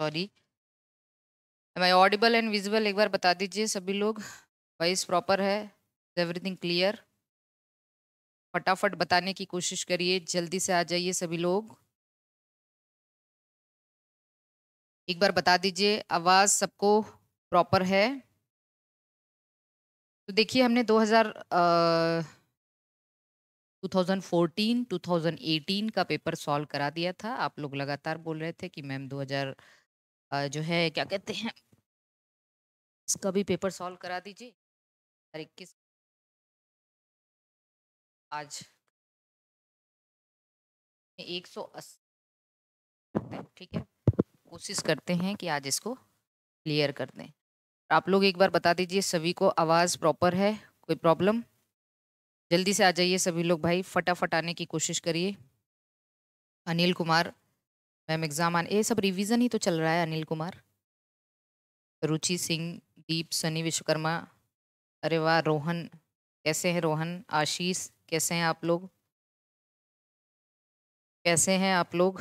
Sorry मैं Audible and visible एक बार बता दीजिए सभी लोग वॉइस प्रॉपर है एवरीथिंग क्लियर फटाफट बताने की कोशिश करिए जल्दी से आ जाइए सभी लोग एक बार बता दीजिए आवाज़ सबको प्रॉपर है तो देखिए हमने 2000 आ, 2014, 2018 का पेपर सॉल्व करा दिया था आप लोग लगातार बोल रहे थे कि मैम 2000 जो है क्या कहते हैं इसका भी पेपर सॉल्व करा दीजिए और इक्कीस आज एक सौ अस्सी ठीक है कोशिश करते हैं कि आज इसको क्लियर कर दें आप लोग एक बार बता दीजिए सभी को आवाज़ प्रॉपर है कोई प्रॉब्लम जल्दी से आ जाइए सभी लोग भाई फटाफट आने की कोशिश करिए अनिल कुमार मैम एग्ज़ाम आने ये सब रिवीजन ही तो चल रहा है अनिल कुमार रुचि सिंह दीप सनी विश्वकर्मा अरे वाह रोहन कैसे हैं रोहन आशीष कैसे हैं आप लोग कैसे हैं आप लोग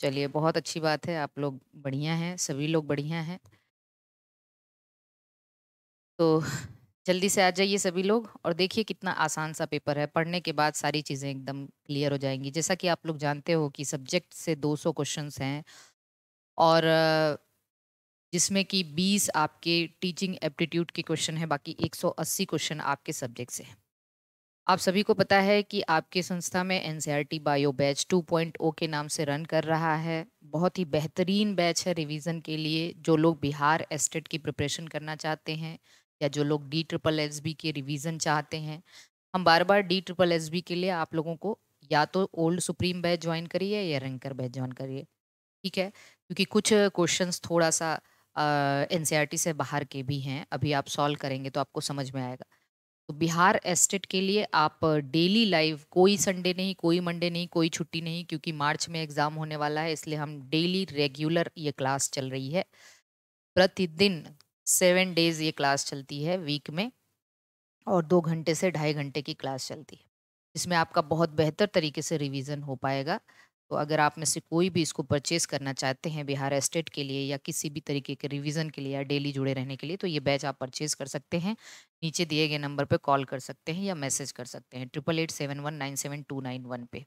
चलिए बहुत अच्छी बात है आप लोग बढ़िया हैं सभी लोग बढ़िया हैं तो जल्दी से आ जाइए सभी लोग और देखिए कितना आसान सा पेपर है पढ़ने के बाद सारी चीज़ें एकदम क्लियर हो जाएंगी जैसा कि आप लोग जानते हो कि सब्जेक्ट से 200 क्वेश्चन हैं और जिसमें कि 20 आपके टीचिंग एप्टीट्यूड के क्वेश्चन हैं बाकी 180 क्वेश्चन आपके सब्जेक्ट से हैं आप सभी को पता है कि आपके संस्था में एन बायो बैच टू के नाम से रन कर रहा है बहुत ही बेहतरीन बैच है रिविजन के लिए जो लोग बिहार एस्टेट की प्रिपरेशन करना चाहते हैं या जो लोग डी ट्रिपल एस बी के रिवीजन चाहते हैं हम बार बार डी ट्रिपल एस बी के लिए आप लोगों को या तो ओल्ड सुप्रीम बैच ज्वाइन करिए या रैंकर बैच ज्वाइन करिए ठीक है क्योंकि कुछ क्वेश्चन थोड़ा सा एन टी से बाहर के भी हैं अभी आप सॉल्व करेंगे तो आपको समझ में आएगा तो बिहार एस्टेट के लिए आप डेली लाइव कोई संडे नहीं कोई मंडे नहीं कोई छुट्टी नहीं क्योंकि मार्च में एग्ज़ाम होने वाला है इसलिए हम डेली रेगुलर ये क्लास चल रही है प्रतिदिन सेवन डेज ये क्लास चलती है वीक में और दो घंटे से ढाई घंटे की क्लास चलती है इसमें आपका बहुत बेहतर तरीके से रिवीजन हो पाएगा तो अगर आप में से कोई भी इसको परचेस करना चाहते हैं बिहार एस्टेट के लिए या किसी भी तरीके के रिवीजन के लिए या डेली जुड़े रहने के लिए तो ये बैच आप परचेस कर सकते हैं नीचे दिए गए नंबर पर कॉल कर सकते हैं या मैसेज कर सकते हैं triple eight seven one nine seven two nine one पे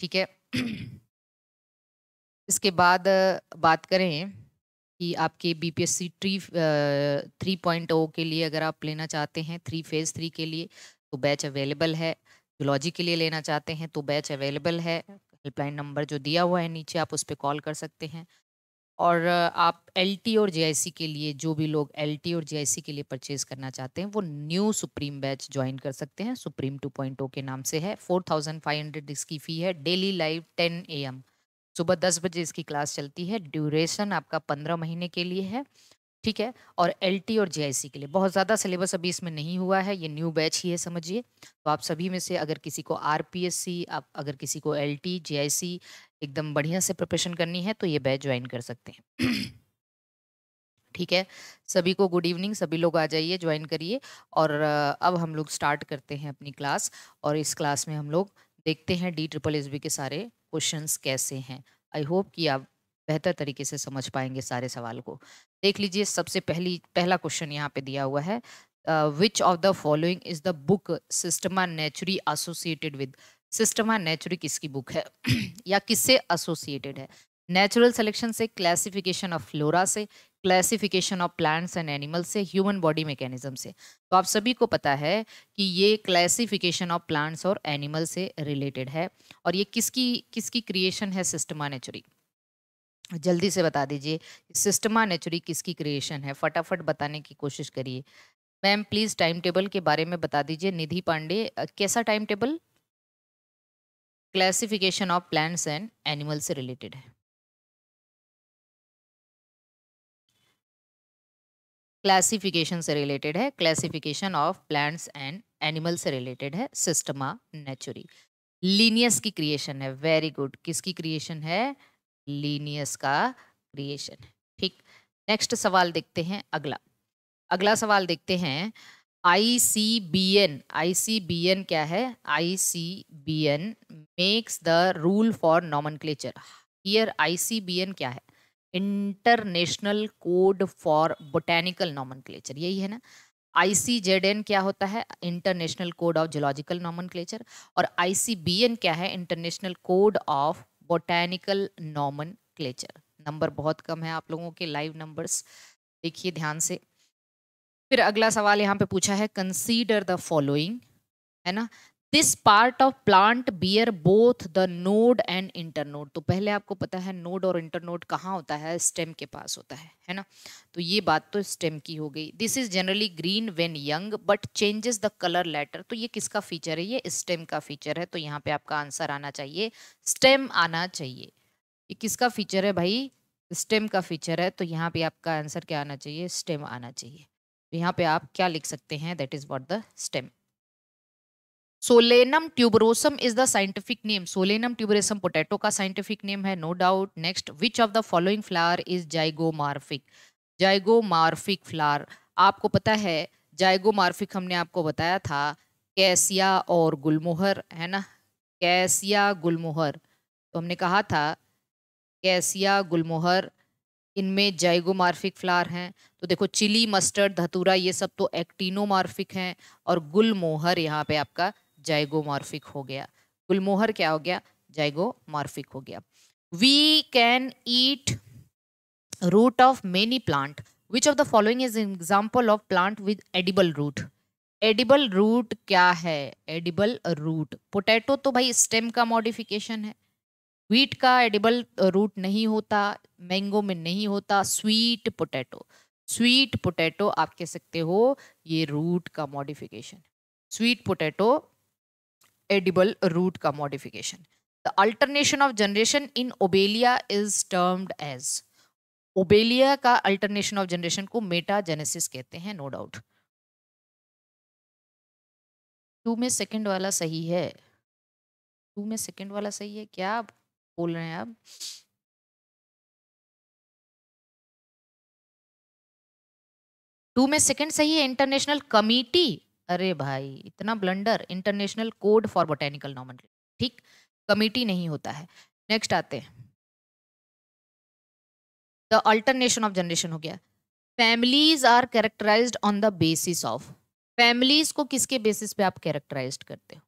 ठीक है इसके बाद बात करें कि आपके B P S C TRE three point O के लिए अगर आप लेना चाहते हैं थ्री फेज़ थ्री के लिए तो बैच अवेलेबल है जोलॉजी के लिए लेना चाहते हैं तो बैच अवेलेबल है हेल्पलाइन नंबर जो दिया हुआ है नीचे आप उस पर कॉल कर सकते हैं और आप एल और जे के लिए जो भी लोग एल और जे के लिए परचेज़ करना चाहते हैं वो न्यू सुप्रीम बैच ज्वाइन कर सकते हैं सुप्रीम ओ oh के नाम से है फोर थाउजेंड फाइव हंड्रेड इसकी फ़ी है डेली लाइव ए एम सुबह दस बजे इसकी क्लास चलती है ड्यूरेशन आपका पंद्रह महीने के लिए है ठीक है और एल और जेआईसी के लिए बहुत ज़्यादा सिलेबस अभी इसमें नहीं हुआ है ये न्यू बैच ही है समझिए तो आप सभी में से अगर किसी को आर आप अगर किसी को एल टी एकदम बढ़िया से प्रिपरेशन करनी है तो ये बैच ज्वाइन कर सकते हैं ठीक है सभी को गुड इवनिंग सभी लोग आ जाइए ज्वाइन करिए और अब हम लोग स्टार्ट करते हैं अपनी क्लास और इस क्लास में हम लोग देखते हैं डी ट्रिपल एस के सारे क्वेश्चंस कैसे हैं आई होप कि आप बेहतर तरीके से समझ पाएंगे सारे सवाल को देख लीजिए सबसे पहली पहला क्वेश्चन यहाँ पे दिया हुआ है which of the following is the book Systema Naturae associated with Systema Naturae किसकी बुक है या किससे एसोसिएटेड है नेचुरल सेलेक्शन से क्लासिफिकेशन ऑफ फ्लोरा से classification of plants and animals से ह्यूमन बॉडी मैकेनिज्म से तो आप सभी को पता है कि ये क्लासिफिकेशन ऑफ प्लांट्स और एनिमल से रिलेटेड है और ये किसकी किसकी क्रिएशन है सिस्टमा नेचुरी जल्दी से बता दीजिए सिस्टमा नेचुरी किसकी क्रिएशन है फटाफट बताने की कोशिश करिए मैम प्लीज़ टाइम टेबल के बारे में बता दीजिए निधि पांडे कैसा time table classification of plants and animal से रिलेटेड है क्लासिफिकेशन से रिलेटेड है classification of plants and animal से रिलेटेड है सिस्टमा नेचुरी लीनियस की क्रिएशन है वेरी गुड किसकी क्रिएशन है लीनियस का क्रिएशन ठीक नेक्स्ट सवाल देखते हैं अगला अगला सवाल देखते हैं I C B N I C B N क्या है I C B N makes the rule for नॉमन clutcher here I C B N क्या है international code for botanical nomen यही है ना आई क्या होता है international code of zoological nomen और आई क्या है international code of botanical nomen number बहुत कम है आप लोगों के लाइव नंबर्स देखिए ध्यान से फिर अगला सवाल यहाँ पे पूछा है कंसीडर द फॉलोइंग है ना this part of plant bear both the node and internode तो पहले आपको पता है नोड और इंटरनोड कहाँ होता है स्टेम के पास होता है है ना तो ये बात तो स्टेम की हो गई this is generally green when young but changes the colour later तो ये किसका फीचर है ये स्टेम का फीचर है तो यहाँ पे आपका आंसर आना चाहिए स्टेम आना चाहिए ये किसका फीचर है भाई स्टेम का फीचर है तो यहाँ पे आपका आंसर क्या आना चाहिए स्टेम आना चाहिए तो यहाँ पे आप क्या लिख सकते हैं that is what the stem Solanum tuberosum is the scientific name Solanum tuberosum potato का साइंटिफिक नेम है no doubt next which of the following flower is zygomorphic zygomorphic flower आपको पता है जाइगोमार्फिक हमने आपको बताया था कैसिया और गुलमोहर है ना कैसिया गुलमोहर तो हमने कहा था कैसिया गुलमोहर इनमें जाइगोमार्फिक फ्लावर हैं तो देखो चिली मस्टर्ड धतूरा ये सब तो एक्टिनोमार्फिक हैं और गुलमोहर यहाँ पे आपका मार्फिक हो गया गुलमोहर क्या हो गया मार्फिक हो गया we can eat root of many plant which of the following is example of plant with edible root edible root क्या है एडिबल रूट पोटैटो तो भाई स्टेम का मॉडिफिकेशन है व्हीट का एडिबल रूट नहीं होता मैंगो में नहीं होता स्वीट पोटैटो स्वीट पोटैटो आप कह सकते हो ये रूट का modification sweet potato edible root का modification the alternation of generation in obelia is termed as Obelia का अल्टरनेशन ऑफ जनरेशन को मेटा जेनेसिस कहते हैं नो डाउट टू में सेकेंड वाला सही है टू में सेकेंड वाला सही है क्या आप बोल रहे हैं आप टू में सेकेंड सही है इंटरनेशनल कमिटी अरे भाई इतना blunder international code for botanical nomen ठीक कमेटी नहीं होता है नेक्स्ट आते हैं द अल्टरनेशन ऑफ जनरेशन हो गया families are characterise on the basis of families को किसके बेसिस पे आप कैरेक्टराइज करते हो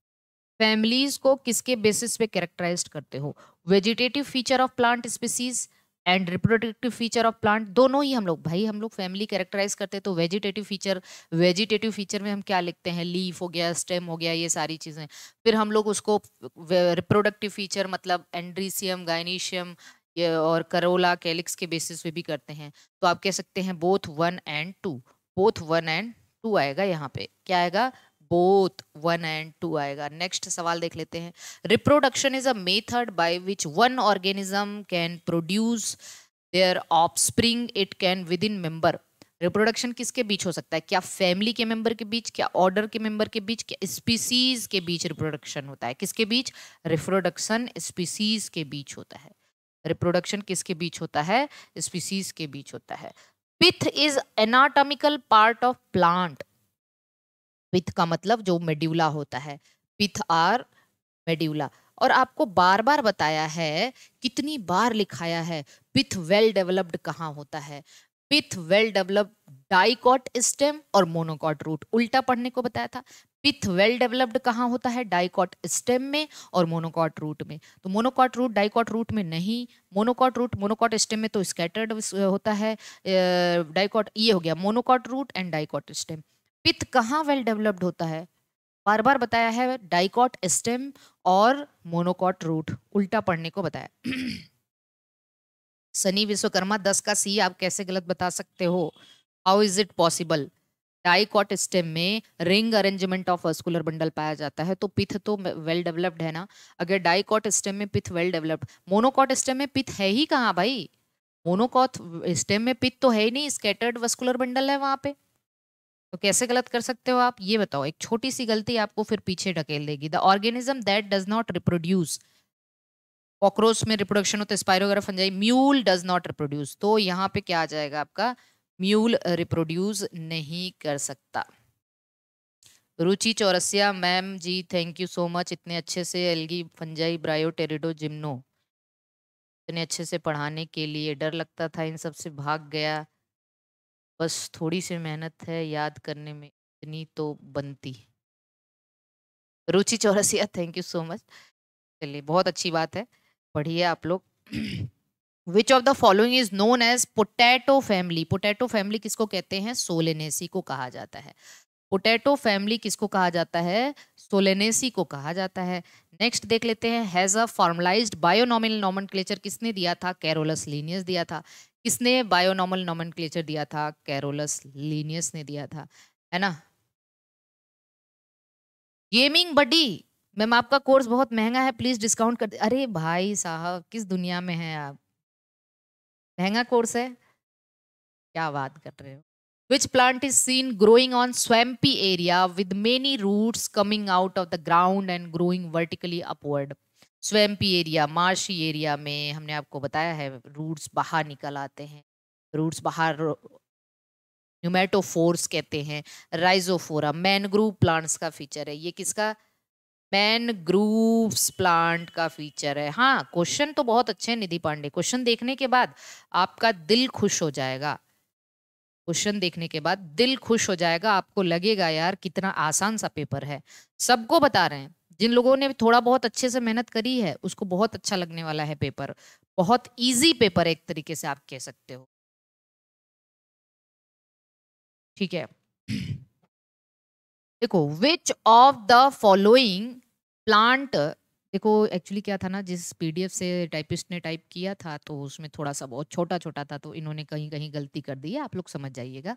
फैमिलीज को किसके बेसिस पे कैरेक्टराइज करते हो vegetative feature of plant species and reproductive feature of plant दोनों ही हम लोग भाई हम लोग फैमिली कैरेक्टराइज करते हैं तो वेजिटेटिव फीचर वेजिटेटिव फीचर में हम क्या लिखते हैं लीफ हो गया स्टेम हो गया ये सारी चीज़ें फिर हम लोग उसको रिप्रोडक्टिव फीचर मतलब एंड्रीसियम गाइनीशियम और करोला कैलिक्स के बेसिस पे भी करते हैं तो आप कह सकते हैं both one and two both one and two आएगा यहाँ पे क्या आएगा बोथ वन एंड टू आएगा नेक्स्ट सवाल देख लेते हैं reproduction is a method by which one organism can produce their offspring it can within member reproduction किसके बीच हो सकता है क्या फैमिली के मेंबर के बीच क्या ऑर्डर के मेंबर के बीच क्या स्पीसीज के बीच रिप्रोडक्शन होता है किसके बीच रिप्रोडक्शन स्पीसीज के बीच होता है रिप्रोडक्शन किसके बीच होता है स्पीसीज के बीच होता है pith is anatomical part of plant pith का मतलब जो मेड्यूला होता है पिथ आर मेड्यूला और आपको बार बार बताया है कितनी बार लिखाया है पिथ वेल डेवलप्ड कहाँ होता है pith well developed dicot stem और मोनोकॉट रूट उल्टा पढ़ने को बताया था पिथ वेल डेवलप्ड कहाँ होता है डाइकॉट स्टेम में और मोनोकॉट रूट में तो मोनोकॉट रूट डाइकॉट रूट में नहीं मोनोकॉट रूट मोनोकॉट स्टेम में तो स्कैटर्ड uh, होता है डाइकॉट uh, ये हो गया monocot root and dicot stem pith कहाँ वेल डेवलप्ड होता है बार बार बताया है डाइकॉट स्टेम और मोनोकॉट रूट उल्टा पढ़ने को बताया सनी विश्वकर्मा दस का सी आप कैसे गलत बता सकते हो how is it possible dicot stem में ring arrangement of vascular bundle पाया जाता है तो पिथ तो वेल डेवलप्ड है ना अगर डाइकॉट स्टेम में pith well developed monocot stem में पिथ है ही कहाँ भाई मोनोकॉट स्टेम में पिथ तो है ही नहीं स्केटर्ड वस्कुलर बंडल है वहाँ पे तो कैसे गलत कर सकते हो आप ये बताओ एक छोटी सी गलती आपको फिर पीछे ढकेल देगी the organism that does not reproduce cockroach में रिप्रोडक्शन होता तो है बन जाएगी म्यूल डज नॉट रिप्रोड्यूस तो यहाँ पे क्या आ जाएगा आपका म्यूल रिप्रोड्यूस नहीं कर सकता Ruchi Chaurasia ma'am ji thank you so much इतने अच्छे से algae fungi bryo pterido gymno इतने अच्छे से पढ़ाने के लिए डर लगता था इन सब से भाग गया बस थोड़ी सी मेहनत है याद करने में इतनी तो बनती Ruchi Chaurasia thank you so much चलिए बहुत अच्छी बात है पढ़िए आप लोग which of the following is known as potato family potato family किसको कहते हैं सोलेनेसी को कहा जाता है पोटैटो फैमिली किसको कहा जाता है सोलेनेसी को कहा जाता है नेक्स्ट देख लेते हैं हैज़ अ फॉर्मलाइज्ड बायोनॉमिनल नॉमन किसने दिया था कैरोलस लीनियस दिया था किसने बायोनॉमल नॉमन दिया था कैरोलस लीनियस ने दिया था है ना गेमिंग बडी मैम आपका कोर्स बहुत महंगा है प्लीज डिस्काउंट कर अरे भाई साहब किस दुनिया में है आप महंगा कोर्स है क्या बात कर रहे हो which plant is seen growing on swampy area with many roots coming out of the ground and growing vertically upward swampy area marshy area में हमने आपको बताया है रूट्स बाहर निकल आते हैं रूट्स बाहर न्यूमेटोफोर्स कहते हैं राइजोफोरा मैनग्रूव प्लांट्स का फीचर है ये किसका मैनग्रूव्स प्लांट का फीचर है हाँ क्वेश्चन तो बहुत अच्छे हैं निधि पांडे क्वेश्चन देखने के बाद आपका दिल खुश हो जाएगा क्वेश्चन देखने के बाद दिल खुश हो जाएगा आपको लगेगा यार कितना आसान सा पेपर है सबको बता रहे हैं जिन लोगों ने थोड़ा बहुत अच्छे से मेहनत करी है उसको बहुत अच्छा लगने वाला है पेपर बहुत इजी पेपर एक तरीके से आप कह सकते हो ठीक है देखो which of the following plant देखो एक्चुअली क्या था ना जिस पीडीएफ से टाइपिस्ट ने टाइप किया था तो उसमें थोड़ा सा बहुत छोटा छोटा था तो इन्होंने कहीं कहीं गलती कर दी है आप लोग समझ जाइएगा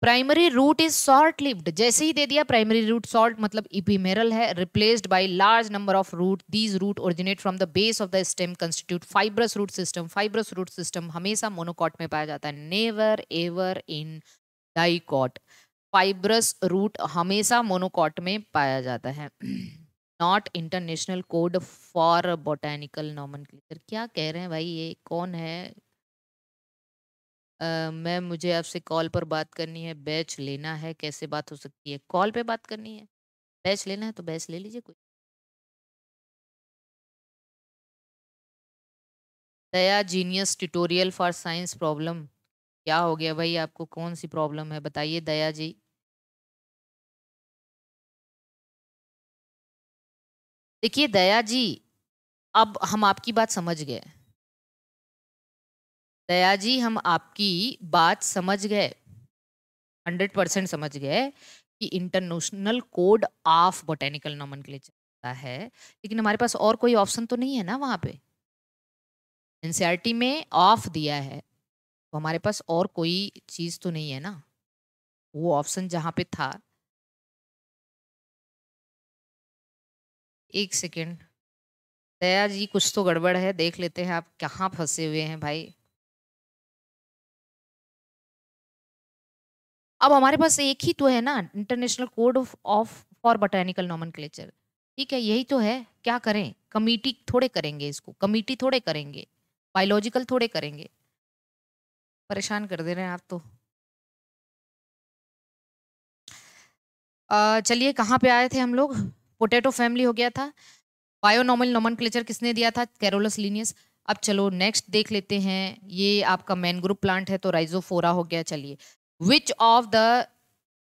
primary root is short lived जैसे ही दे दिया प्राइमरी रूट सॉल्ट मतलब इपीमेरल है replaced by large number of root these root originate from the base of the stem constitute fibrous root system fibrous root system हमेशा monocot में पाया जाता है never ever in dicot fibrous root हमेशा monocot में पाया जाता है not international code for botanical nomen क्या कह रहे हैं भाई ये कौन है मैम मुझे आपसे कॉल पर बात करनी है, बैच लेना है, कैसे बात हो सकती है? कॉल पे बात करनी है? बैच लेना है तो बैच ले लीजिए कोई। दया genius tutorial for science problem. क्या हो गया भाई आपको कौन सी प्रॉब्लम है? बताइए दया जी। देखिए दया जी, अब हम आपकी बात समझ गए। दया जी हम आपकी बात समझ गए हंड्रेड परसेंट समझ गए कि international code of botanical nomen चलता है लेकिन हमारे पास और कोई ऑप्शन तो नहीं है ना वहाँ पे एनसीईआरटी e में ऑफ दिया है तो हमारे पास और कोई चीज़ तो नहीं है ना वो ऑप्शन जहाँ पे था एक सेकेंड दया जी कुछ तो गड़बड़ है देख लेते हैं आप कहाँ फंसे हुए हैं भाई अब हमारे पास एक ही तो है ना international code of of for botanical nomen ठीक है यही तो है क्या करें कमिटी थोड़े करेंगे इसको कमिटी थोड़े करेंगे बायोलॉजिकल थोड़े करेंगे परेशान कर दे रहे हैं आप तो चलिए कहाँ पे आए थे हम लोग पोटैटो फैमिली हो गया था बायोनॉमल नॉमन किसने दिया था कैरोलस लीनियस अब चलो नेक्स्ट देख लेते हैं ये आपका मैनग्रुप प्लांट है तो राइजोफोरा हो गया चलिए विच ऑफ द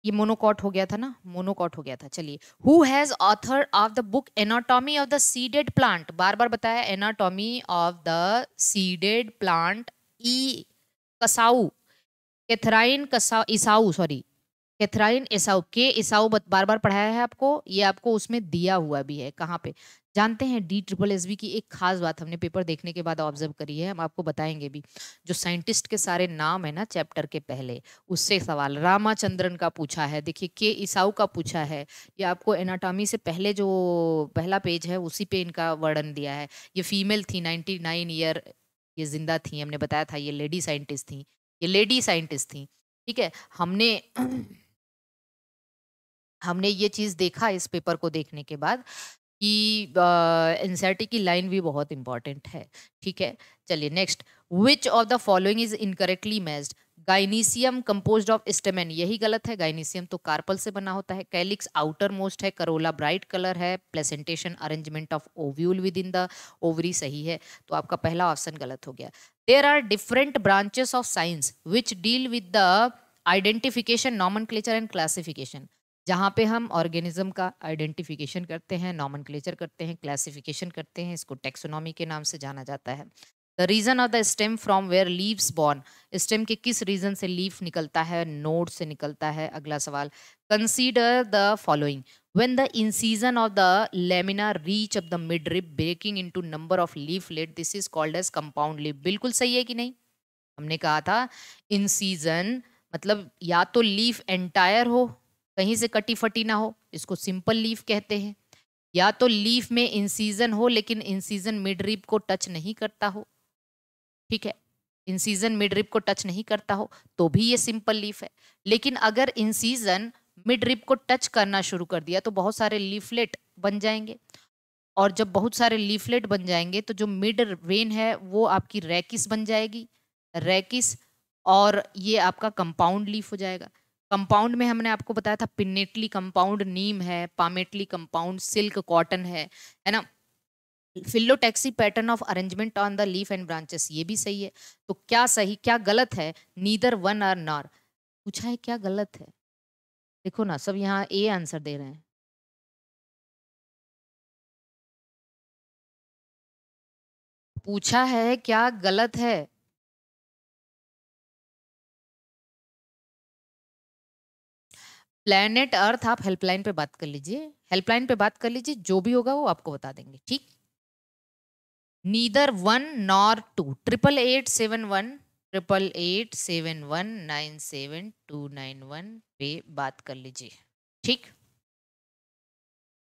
ये मोनोकॉट हो गया था ना मोनोकॉट हो गया था चलिए who has author of the book anatomy of the seeded plant बार बार बताया anatomy of the seeded plant ई कसाऊ कैथराइन कसाऊ Esau sorry Katherine Esau K Esau बार बार पढ़ाया है आपको ये आपको उसमें दिया हुआ भी है कहाँ पे जानते हैं डी ट्रिपल एस बी की एक खास बात हमने पेपर देखने के बाद ऑब्जर्व करी है हम आपको बताएंगे भी जो साइंटिस्ट के सारे नाम है ना चैप्टर के पहले उससे सवाल रामाचंद्रन का पूछा है देखिए के ईसाऊ का पूछा है ये आपको एनाटॉमी से पहले जो पहला पेज है उसी पे इनका वर्णन दिया है ये फीमेल थी नाइन्टी नाइन ईयर ये जिंदा थी हमने बताया था ये लेडी साइंटिस्ट थी ये लेडी साइंटिस्ट थी ठीक है हमने हमने ये चीज़ देखा इस पेपर को देखने के बाद कि टी की लाइन भी बहुत इंपॉर्टेंट है ठीक है चलिए next which of the following is incorrectly matched gynoecium compose of stamen यही गलत है गाइनीसियम तो कार्पल से बना होता है कैलिक्स आउटर मोस्ट है करोला ब्राइट कलर है placentation arrangement of ovule within the ovary सही है तो आपका पहला ऑप्शन गलत हो गया there are different branches of science which deal with the identification nomen and classification जहाँ पे हम ऑर्गेनिज्म का आइडेंटिफिकेशन करते हैं नॉमन करते हैं क्लासिफिकेशन करते हैं इसको टेक्सोनॉमी के नाम से जाना जाता है the region of the stem from where leaves born stem के किस रीजन से लीफ निकलता है नोड से निकलता है अगला सवाल consider the following of the lamina reach of the mid rib breaking into number of of let this is called as compound leaf बिल्कुल सही है कि नहीं हमने कहा था सीजन मतलब या तो लीफ एंटायर हो कहीं से कटी फटी ना हो इसको सिंपल लीफ कहते हैं या तो लीफ में इंसीजन हो लेकिन इंसीजन मिडरिप को टच नहीं करता हो ठीक है इंसीजन मिडरिप को टच नहीं करता हो तो भी ये सिंपल लीफ है लेकिन अगर इंसीजन मिडरिप को टच करना शुरू कर दिया तो बहुत सारे लीफलेट बन जाएंगे और जब बहुत सारे लीफलेट बन जाएंगे तो जो मिड वेन है वो आपकी रैकिस बन जाएगी रैकिस और ये आपका कंपाउंड लीफ हो जाएगा कंपाउंड में हमने आपको बताया था पिनेटली कंपाउंड नीम है पामेटली कंपाउंड सिल्क कॉटन है है ना phyllotaxy pattern of arrangement on the leaf and branches ये भी सही है तो क्या सही क्या गलत है नीदर वन आर नॉर पूछा है क्या गलत है देखो ना सब यहाँ ए आंसर दे रहे हैं पूछा है क्या गलत है प्लेनेट अर्थ आप हेल्पलाइन पे बात कर लीजिए हेल्पलाइन पे बात कर लीजिए जो भी होगा वो आपको बता देंगे ठीक neither one nor two triple eight seven one triple eight seven one nine seven two nine one पे बात कर लीजिए ठीक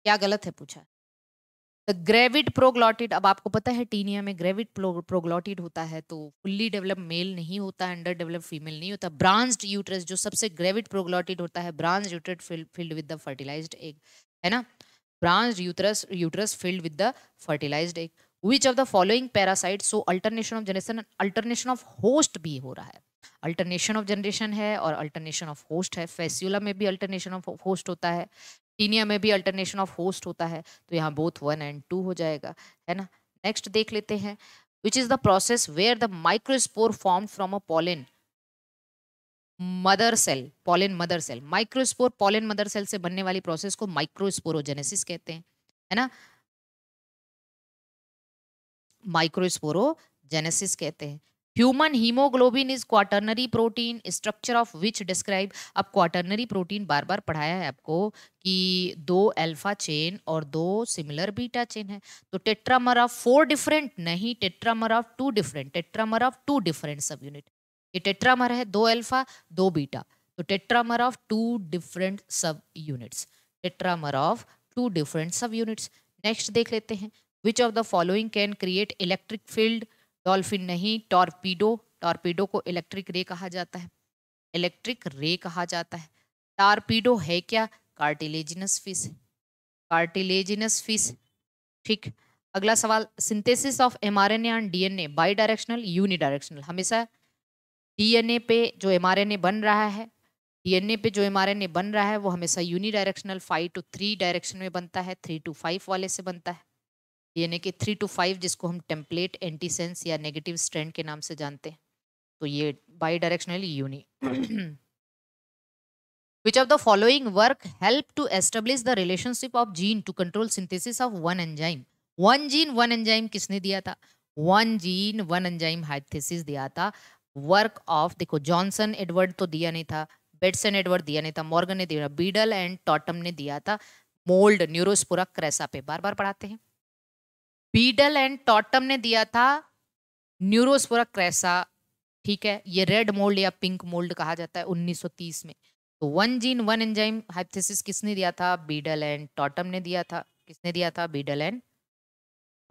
क्या गलत है पूछा द ग्रेविड प्रोग्लॉटिड अब आपको पता है टीनिया में ग्रेविड प्रोग्लॉटिड होता है तो फुल्ली डेवलप मेल नहीं होता अंडर डेवलप फीमेल नहीं होता ब्रांज्ड यूट्रस जो सबसे ग्रेविड प्रोग्लॉटिड होता है branched uterus filled with the fertilized egg है ना branched uterus uterus filled with the fertilized egg which of the following parasite so alternation of generation alternation of host भी हो रहा है अल्टरनेशन ऑफ जनरेशन है और अल्टरनेशन ऑफ होस्ट है फेस्यूला में भी अल्टरनेशन ऑफ होस्ट होता है टीनिया में भी अल्टरनेशन ऑफ होस्ट होता है तो यहाँ बोथ वन एंड टू हो जाएगा है ना नेक्स्ट देख लेते हैं which is the process where the microspore form from a pollen mother cell pollen mother cell microspore pollen mother cell से बनने वाली प्रोसेस को माइक्रोस्पोरोजेनेसिस कहते हैं है ना माइक्रोस्पोरोजेनेसिस कहते हैं human haemoglobin is quaternary protein structure of which describe अब क्वाटरनरी प्रोटीन बार बार पढ़ाया है आपको कि दो अल्फा चेन और दो सिमिलर बीटा चेन है तो टेट्रामर ऑफ फोर डिफरेंट नहीं tetramer of two different tetramer of two different subunit ये टेट्रामर है दो अल्फा दो बीटा तो tetramer of two different subunits tetramer of two different subunits next देख लेते हैं which of the following can create electric field dolphin नहीं torpedo torpedo को इलेक्ट्रिक रे कहा जाता है इलेक्ट्रिक रे कहा जाता है टॉर्पीडो है क्या कार्टिलेजिनस फिश कार्टिलेजिनस फिश ठीक अगला सवाल synthesis of mRNA and DNA bidirectional unidirectional हमेशा डीएनए पे जो एमआरएनए बन रहा है डीएनए पे जो एमआरएनए बन रहा है वो हमेशा unidirectional five to three direction में बनता है थ्री टू फाइव वाले से बनता है यानी कि थ्री टू फाइव जिसको हम टेम्पलेट एंटीसेंस या नेगेटिव स्ट्रेंड के नाम से जानते हैं तो ये bidirectional uni which of the following work help to establish the relationship of gene to control synthesis of one enzyme one gene one enzyme किसने दिया था one gene one enzyme hypothesis दिया था वर्क ऑफ देखो Johnson Edward तो दिया नहीं था बेटसन एडवर्ड दिया नहीं था मॉर्गन ने दिया बीडल एंड टॉटम ने दिया था मोल्ड न्यूरोस्पुरा क्रेसा पे बार बार पढ़ाते हैं बीडल एंड टॉटम ने दिया था न्यूरोस्पोरा क्रेसा ठीक है ये रेड मोल्ड या पिंक मोल्ड कहा जाता है 1930 में तो one gene one enzyme hypothesis किसने दिया था बीडल एंड टॉटम ने दिया था किसने दिया था Beadle and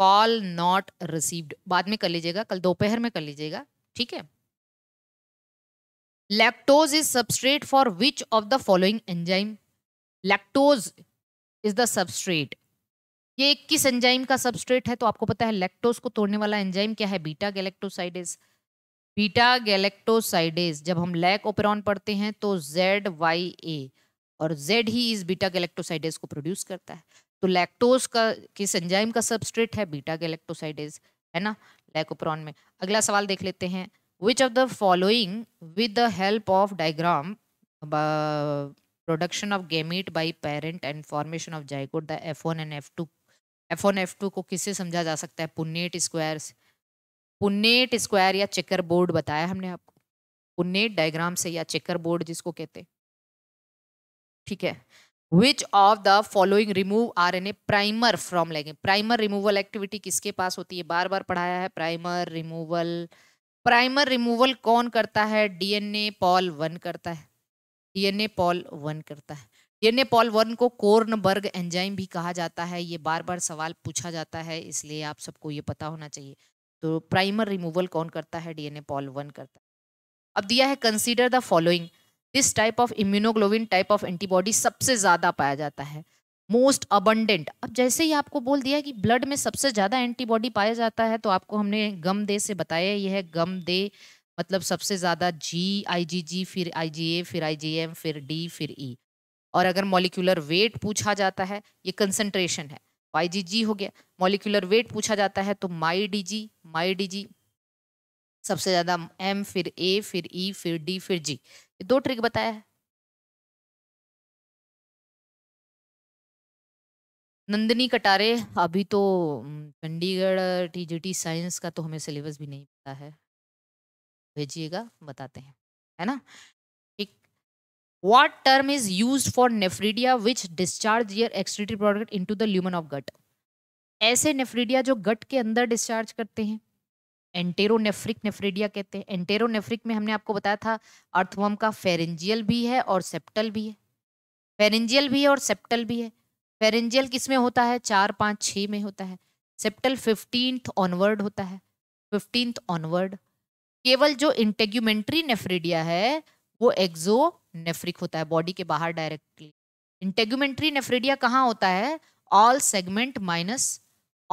call not received बाद में कर लीजिएगा कल दोपहर में कर लीजिएगा ठीक है lactose is substrate for which of the following enzyme lactose is the substrate ये एक किस एंजाइम का सबस्ट्रेट है तो आपको पता है लेक्टोस को तोड़ने वाला एंजाइम क्या है बीटा गैलेक्टोसाइडेज बीटा गैलेक्टोसाइडेज जब हम लैक ओपेरॉन पढ़ते हैं तो जेड वाई ए और जेड ही इस बीटा गैलेक्टोसाइडेज को प्रोड्यूस करता है तो लैक्टोज का किस एंजाइम का सबस्ट्रेट है बीटा गैलेक्टोसाइडेज है ना लैक ओपेरॉन में अगला सवाल देख लेते हैं which of the following with the help of diagram production of gamete by parent and formation of zygote the F one and F two F one F two को किससे समझा जा सकता है पुन्नेट स्क्वायर पुन्नेट स्क्वायर या checkerboard बताया हमने आपको पुन्नेट डायग्राम से या चेकर बोर्ड जिसको कहते ठीक है which of the following remove R N A primer from lagging primer removal activity किसके पास होती है बार बार पढ़ाया है प्राइमर रिमूवल प्राइमर रिमूवल कौन करता है डीएनए पॉल वन करता है डीएनए पॉल वन करता है इरने पॉल वर्न को कोर्नबर्ग एंजाइम भी कहा जाता है ये बार बार सवाल पूछा जाता है इसलिए आप सबको ये पता होना चाहिए तो प्राइमर रिमूवल कौन करता है डीएनए पॉल वन करता है अब दिया है consider the following this type of immunoglobulin type of antibody सबसे ज़्यादा पाया जाता है मोस्ट अबंडेंट अब जैसे ही आपको बोल दिया कि ब्लड में सबसे ज़्यादा एंटीबॉडी पाया जाता है तो आपको हमने गम दे से बताया यह है गम दे मतलब सबसे ज़्यादा जी आई जी जी फिर आई जी ए फिर आई जी एम फिर डी फिर ई e। और अगर मोलिकुलर वेट पूछा जाता है ये कंसनट्रेशन है वाई जी जी हो गया मॉलिक्यूलर वेट पूछा जाता है तो माई डी जी माई डी जी सबसे ज़्यादा एम फिर ए फिर ई e, फिर डी फिर जी ये दो ट्रिक बताया है नंदिनी कटारे अभी तो चंडीगढ़ टीजीटी साइंस का तो हमें सिलेबस भी नहीं पता है भेजिएगा बताते हैं है ना what term is used for nephridia which discharge their excretory product into the lumen of gut ऐसे नेफ्रीडिया जो गट के अंदर डिस्चार्ज करते हैं एंटेरोनेफ्रिक नेफ्रीडिया कहते हैं एंटेरोनेफ्रिक में हमने आपको बताया था अर्थवर्म का फेरेंजियल भी है और सेप्टल भी है फेरेंजियल भी है और सेप्टल भी है फेरेंजियल किस में होता है चार पाँच छः में होता है सेप्टल फिफ्टींथ ऑनवर्ड होता है फिफ्टींथ ऑनवर्ड केवल जो इंटेग्यूमेंट्री नेफ्रीडिया है वो नेफ्रिक होता है बॉडी के बाहर डायरेक्टली इंटेगुमेंट्री नेफ्रिडिया कहाँ होता है all segment minus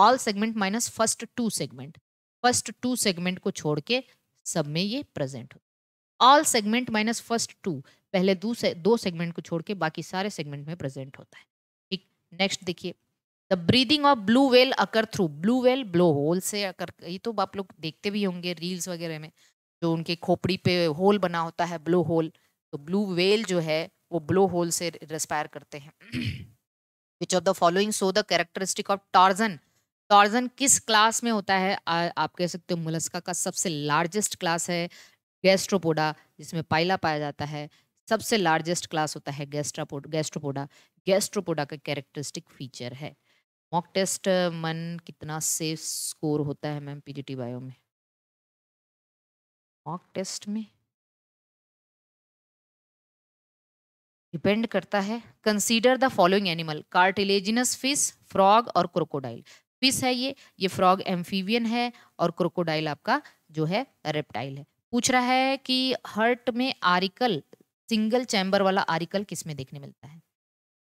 all segment minus first two segment first two segment को छोड़ के सब में ये प्रेजेंट होता all segment minus first two पहले दो से दो सेगमेंट को छोड़ के बाकी सारे सेगमेंट में प्रेजेंट होता है ठीक नेक्स्ट देखिए the breathing of blue whale occur through blue whale blow hole से अकर ये तो आप लोग देखते भी होंगे रील्स वगैरह में जो उनके खोपड़ी पे होल बना होता है ब्लू होल तो ब्लू वेल जो है वो ब्लू होल से रेस्पायर करते हैं which of the following so the characteristic of torsion torsion किस क्लास में होता है आ, आप कह सकते हो मुलस्का का सबसे लार्जेस्ट क्लास है गैस्ट्रोपोडा जिसमें पाइला पाया जाता है सबसे लार्जेस्ट क्लास होता है गैस्ट्रापोड गैस्ट्रोपोडा गैस्ट्रोपोडा का कैरेक्टरिस्टिक फीचर है मॉक टेस्ट मन कितना सेफ स्कोर होता है मैम पीजीटी बायो में मॉक टेस्ट में डिपेंड करता है consider the following animal cartilaginous fish frog और क्रोकोडाइल फिश है ये ये फ्रॉग एम्फीवियन है और क्रोकोडाइल आपका जो है रेप्टाइल है पूछ रहा है कि हर्ट में आरिकल सिंगल चैम्बर वाला आरिकल किस में देखने मिलता है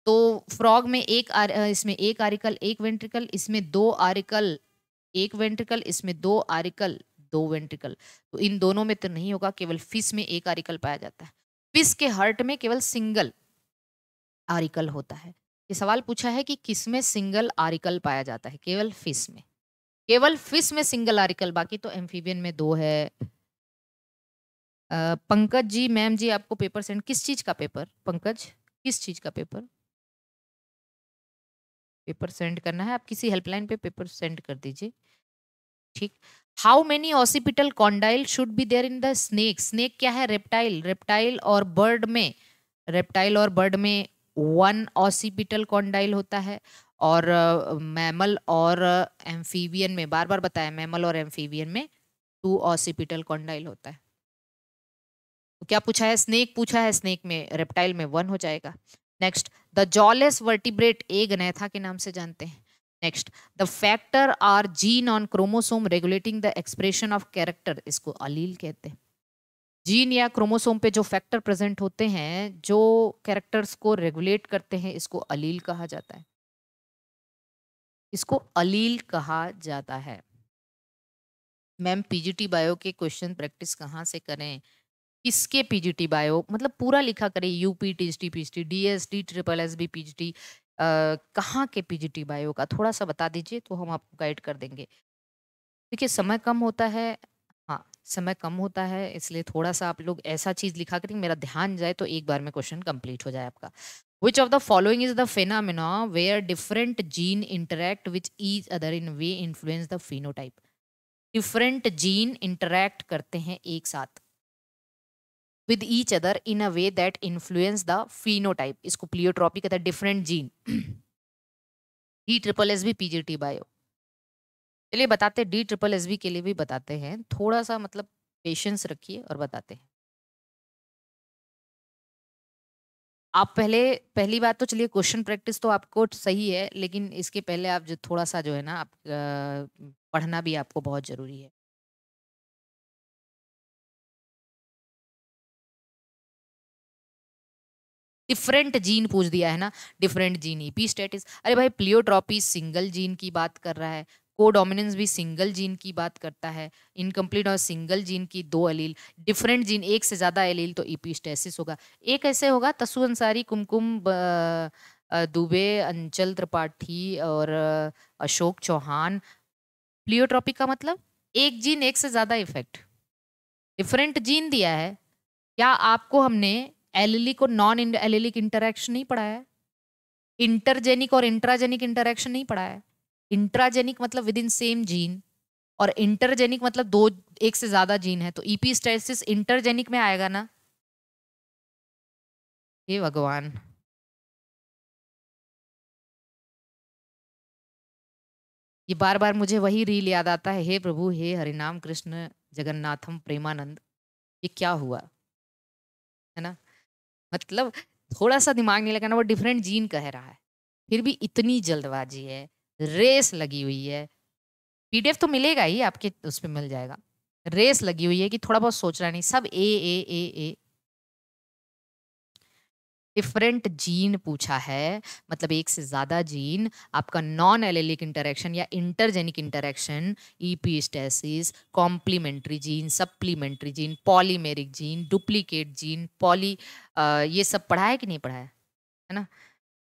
तो फ्रॉग में एक आर, इसमें एक आरिकल एक वेंट्रिकल इसमें दो आरिकल एक वेंट्रिकल इसमें दो आरिकल दो वेंट्रिकल तो इन दोनों में तो नहीं होगा केवल फिस में एक आरिकल पाया जाता है फिस के हार्ट में केवल सिंगल आरिकल होता है ये सवाल पूछा है कि किस में सिंगल आरिकल पाया जाता है केवल फिस में केवल फिस में सिंगल आरिकल बाकी तो एम्फीबियन में दो है पंकज जी मैम जी आपको पेपर सेंड किस चीज का पेपर पंकज किस चीज का पेपर पेपर सेंड करना है आप किसी हेल्पलाइन पे पेपर सेंड कर दीजिए ठीक how many occipital condyle should be there in the snake snake क्या है रेप्टाइल रेप्टाइल और बर्ड में रेप्टाइल और बर्ड में वन ऑसिपिटल कॉन्डाइल होता है और मैमल और एम्फीवियन में बार बार बताया मैमल और एम्फीवियन में टू ऑसिपिटल कॉन्डाइल होता है तो क्या पूछा है स्नेक पूछा है स्नेक में रेप्टाइल में वन हो जाएगा next the jawless vertebrate Agnatha के नाम से जानते हैं next the factor are gene on chromosome regulating the expression of character इसको अलील कहते हैं जीन या क्रोमोसोम पे जो फैक्टर प्रेजेंट होते हैं जो कैरेक्टर्स को रेगुलेट करते हैं इसको अलील कहा जाता है इसको अलील कहा जाता है मैम पीजीटी बायो के क्वेश्चन प्रैक्टिस कहाँ से करें किसके पीजीटी बायो मतलब पूरा लिखा करें UP T T T S S P D S D triple S B PGT कहाँ के पीजीटी बायो का थोड़ा सा बता दीजिए तो हम आपको गाइड कर देंगे देखिए समय कम होता है हाँ समय कम होता है इसलिए थोड़ा सा आप लोग ऐसा चीज़ लिखा करें मेरा ध्यान जाए तो एक बार में क्वेश्चन कंप्लीट हो जाए आपका which of the following is the way are different gene interact which each other in way influence the phenotype different gene interact करते हैं एक साथ each other in a way that influence the the type इसको pleiotropy कहता है different gene D triple S B PGT bio चलिए बताते हैं डी ट्रिपल एस बी के लिए भी बताते हैं थोड़ा सा मतलब पेशेंस रखिए और बताते हैं आप पहले पहली बात तो चलिए क्वेश्चन प्रैक्टिस तो आपको सही है लेकिन इसके पहले आप जो थोड़ा सा जो है ना आप पढ़ना भी आपको बहुत ज़रूरी है डिफरेंट जीन पूछ दिया है ना डिफरेंट जीन ईपी स्टेटिस अरे भाई प्लियोट्रॉपी सिंगल जीन की बात कर रहा है को डोमिनेंस भी सिंगल जीन की बात करता है इनकम्प्लीट और सिंगल जीन की दो अलील डिफरेंट जीन एक से ज़्यादा अलील तो स्टेसिस e होगा एक ऐसे होगा तसु अंसारी कुमकुम दुबे अंचल त्रिपाठी और अशोक चौहान प्लियोट्रॉपी का मतलब एक जीन एक से ज़्यादा इफेक्ट डिफरेंट जीन दिया है क्या आपको हमने एलिलिक और नॉन एलिलिक इंटरेक्शन नहीं पढ़ाया इंटरजेनिक और इंट्राजेनिक इंटरेक्शन नहीं पढ़ाया इंट्राजेनिक मतलब विद इन सेम जीन और इंटरजेनिक मतलब दो एक से ज्यादा जीन है तो ईपी स्टेसिस इंटरजेनिक में आएगा ना हे भगवान ये बार बार मुझे वही रील याद आता है हे प्रभु हे हरिनाम कृष्ण जगन्नाथम प्रेमानंद ये क्या हुआ है ना मतलब थोड़ा सा दिमाग नहीं लगाना वो डिफरेंट जीन कह रहा है फिर भी इतनी जल्दबाजी है रेस लगी हुई है पीडीएफ तो मिलेगा ही आपके उस पर मिल जाएगा रेस लगी हुई है कि थोड़ा बहुत सोच रहा नहीं सब ए ए ए ए डिफरेंट जीन पूछा है मतलब एक से ज़्यादा जीन आपका नॉन एलेलिक इंटरेक्शन या intergenic interaction epistasis complementary gene supplementary gene polymeric gene duplicate gene poly ये सब पढ़ा है कि नहीं पढ़ा है है ना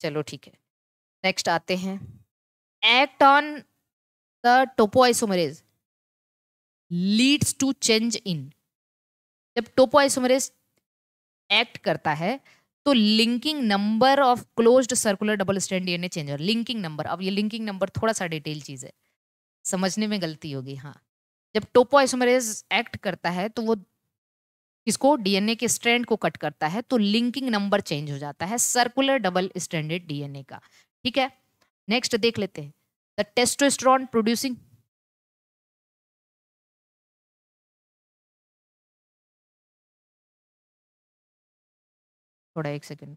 चलो ठीक है नेक्स्ट आते हैं act on the topoisomerase leads to change in जब टोपोआइसोमरेज एक्ट करता है तो linking number of closed circular double stand DNA change हो लिंकिंग नंबर अब ये लिंकिंग नंबर थोड़ा सा डिटेल चीज़ है समझने में गलती होगी हाँ जब टोपोइसोमरेज एक्ट करता है तो वो इसको डीएनए के स्ट्रैंड को कट करता है तो लिंकिंग नंबर चेंज हो जाता है सर्कुलर डबल स्टैंडर्ड डीएनए का ठीक है नेक्स्ट देख लेते हैं द टेस्टोस्ट्रॉन प्रोड्यूसिंग थोड़ा एक second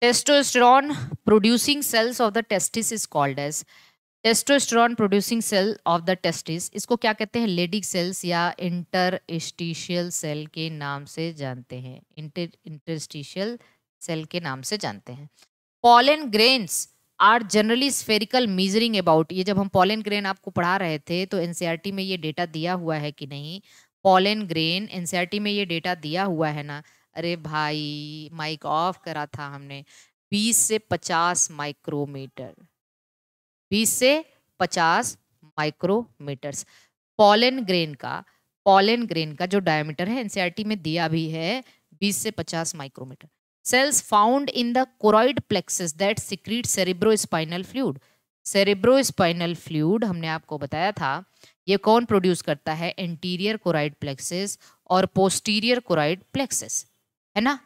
Testosterone producing cells of the testis is called as testosterone producing cell of the testis इसको क्या कहते हैं लेडिक सेल्स या इंटरस्टिशियल सेल के नाम से जानते हैं इंटर इंटरस्टिशियल सेल के नाम से जानते हैं pollen grains are generally spherical measuring about ये जब हम पॉलन ग्रेन आपको पढ़ा रहे थे तो एन e में ये डेटा दिया हुआ है कि नहीं पॉलन ग्रेन एन में ये डेटा दिया हुआ है ना अरे भाई माइक ऑफ करा था हमने 20 से 50 माइक्रोमीटर 20 से 50 माइक्रोमीटर्स पॉलन ग्रेन का पॉलन ग्रेन का जो डायमीटर है एनसीईआरटी में दिया भी है 20 से 50 micrometre cells in the choroid plexus that secrete cerebrospinal fluid cerebrospinal fluid हमने आपको बताया था ये कौन प्रोड्यूस करता है एंटीरियर कोराइड प्लेक्सिस और पोस्टीरियर कोराइड प्लेक्सिस है ना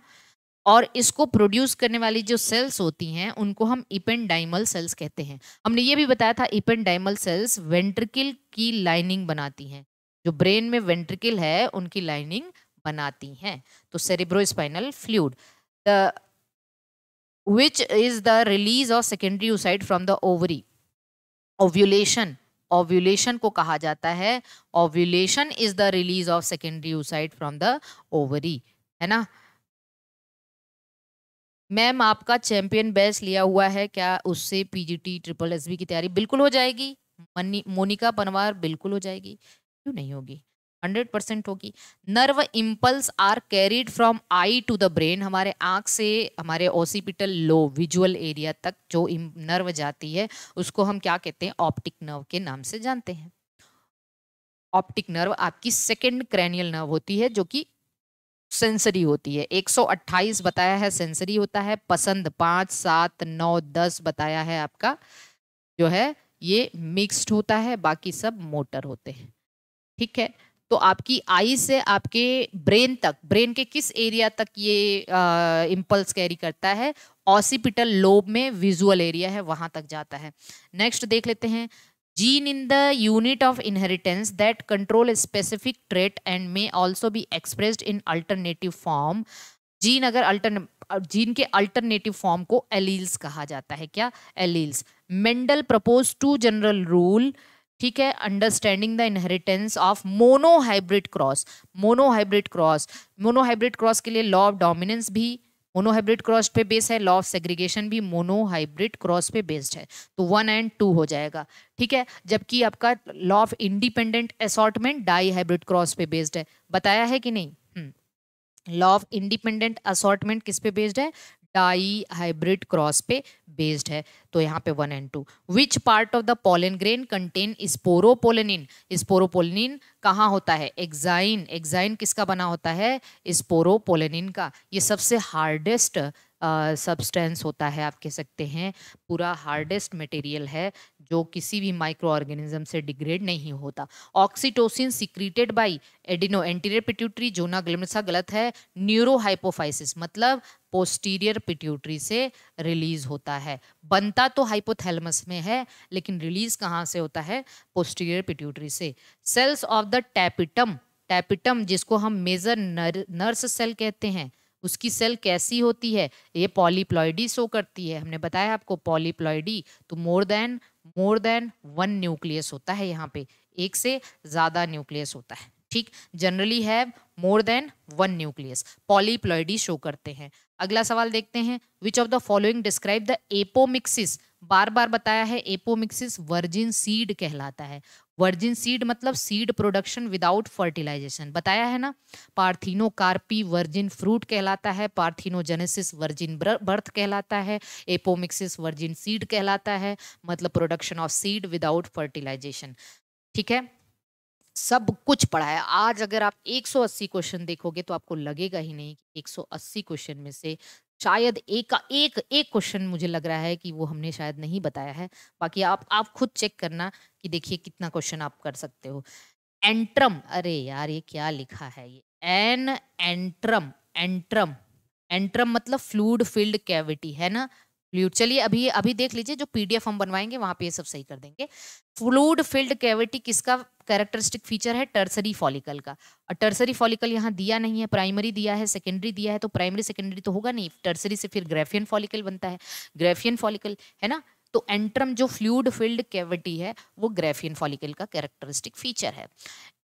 और इसको प्रोड्यूस करने वाली जो सेल्स होती हैं उनको हम इपेंडाइमल सेल्स कहते हैं हमने ये भी बताया था इपेंडाइमल सेल्स वेंट्रिकिल की लाइनिंग बनाती हैं जो ब्रेन में वेंट्रिकल है उनकी लाइनिंग बनाती हैं तो cerebrospinal fluid the which is the release of secondary oocyte from the ovary ovulation ovulation को कहा जाता है ovulation is the release of secondary oocyte from the ovary है ना मैम आपका चैंपियन बैच लिया हुआ है क्या उससे पीजीटी ट्रिपल एसबी की तैयारी बिल्कुल हो जाएगी मोनिका पनवार बिल्कुल हो जाएगी क्यों नहीं होगी हंड्रेड परसेंट होगी nerve impulse are carried from eye to the brain हमारे आँख से हमारे ओसीपिटल लो विजुअल एरिया तक जो नर्व जाती है उसको हम क्या कहते हैं ऑप्टिक नर्व के नाम से जानते हैं ऑप्टिक नर्व आपकी सेकेंड क्रैनियल नर्व होती है जो कि सेंसरी होती है 128 बताया है सेंसरी होता है पसंद पाँच सात नौ दस बताया है आपका जो है ये मिक्स्ड होता है बाकी सब मोटर होते हैं ठीक है तो आपकी आई से आपके ब्रेन तक ब्रेन के किस एरिया तक ये इंपल्स इम्पल्स कैरी करता है ऑसिपिटल लोब में विजुअल एरिया है वहाँ तक जाता है नेक्स्ट देख लेते हैं gene in the unit of inheritance that control a specific trait and may also be expressed in alternative form gene अगर अल्टरने जीन के अल्टरनेटिव फॉर्म को एलील्स कहा जाता है क्या alleles Mendel propose two general rule ठीक है understanding the inheritance of monohybrid cross monohybrid cross monohybrid cross के लिए लॉ ऑफ डोमिनेंस भी मोनोहाइब्रिड क्रॉस पे बेस है लॉ ऑफ सेग्रीगेशन भी मोनोहाइब्रिड क्रॉस पे बेस्ड है तो वन एंड टू हो जाएगा ठीक है जबकि आपका law of independent assortment dihybrid cross पे बेस्ड है बताया है कि नहीं हम्म। लॉ ऑफ इंडिपेंडेंट असॉटमेंट किस पे बेस्ड है डाई हाइब्रिड क्रॉस पे बेस्ड है तो यहाँ पे one and two which part of the pollen grain contain sporopollenin sporopollenin कहाँ होता है एग्जाइन एग्जाइन किसका बना होता है स्पोरोपोलिन का ये सबसे हार्डेस्ट सब्सटेंस uh, होता है आप कह सकते हैं पूरा हार्डेस्ट मटेरियल है जो किसी भी माइक्रो ऑर्गेनिज्म से डिग्रेड नहीं होता oxytocin secreted by adeno anterior pituitary zona ग्लिमसा गलत है न्यूरोहाइपोफाइसिस मतलब पोस्टीरियर पिट्यूटरी से रिलीज होता है बनता तो हाइपोथैलमस में है लेकिन रिलीज कहाँ से होता है पोस्टीरियर पिट्यूटरी से cells of the tapetum tapetum जिसको हम मेजर नर, नर्स सेल कहते हैं उसकी सेल कैसी होती है ये पॉलीप्लॉयडी शो करती है हमने बताया आपको पॉलीप्लॉयडी तो more than more than one nucleus होता है यहाँ पे एक से ज़्यादा न्यूक्लियस होता है ठीक generally have more than one nucleus polyploidy show करते हैं अगला सवाल देखते हैं which of the following describe the apomixis बार बार बताया है एपोमिक्सिस वर्जिन सीड कहलाता है वर्जिन सीड मतलब सीड प्रोडक्शन विदाउट फर्टिलाइजेशन बताया है ना पार्थिनो कार्पी वर्जिन फ्रूट कहलाता है पार्थिनोजेनेसिस वर्जिन बर्थ कहलाता है एपोमिक्सिस वर्जिन सीड कहलाता है मतलब production of seed without fertilisation ठीक है सब कुछ है आज अगर आप 180 क्वेश्चन देखोगे तो आपको लगेगा ही नहीं कि 180 क्वेश्चन में से शायद एक का एक एक क्वेश्चन मुझे लग रहा है कि वो हमने शायद नहीं बताया है बाकी आप आप खुद चेक करना कि देखिए कितना क्वेश्चन आप कर सकते हो एंट्रम अरे यार ये क्या लिखा है ये एन एंट्रम एंट्रम एंट्रम मतलब फ्लूड फिल्ड कैविटी है ना फ्लूड चलिए अभी अभी देख लीजिए जो पीडीएफ हम बनवाएंगे वहां पे ये सब सही कर देंगे फ्लूड फिल्ड कैविटी किसका कैरेक्टरिस्टिक फीचर है टर्सरी फॉलिकल का और टर्सरी फॉलिकल यहाँ दिया नहीं है प्राइमरी दिया है सेकेंडरी दिया है तो प्राइमरी सेकेंडरी तो होगा नहीं टर्सरी से फिर ग्रेफियन फॉलिकल बनता है ग्रेफियन फॉलिकल है ना तो एंट्रम जो फ्लूड फिल्ड कैविटी है वो ग्रेफियन फॉलिकल का कैरेक्टरिस्टिक फीचर है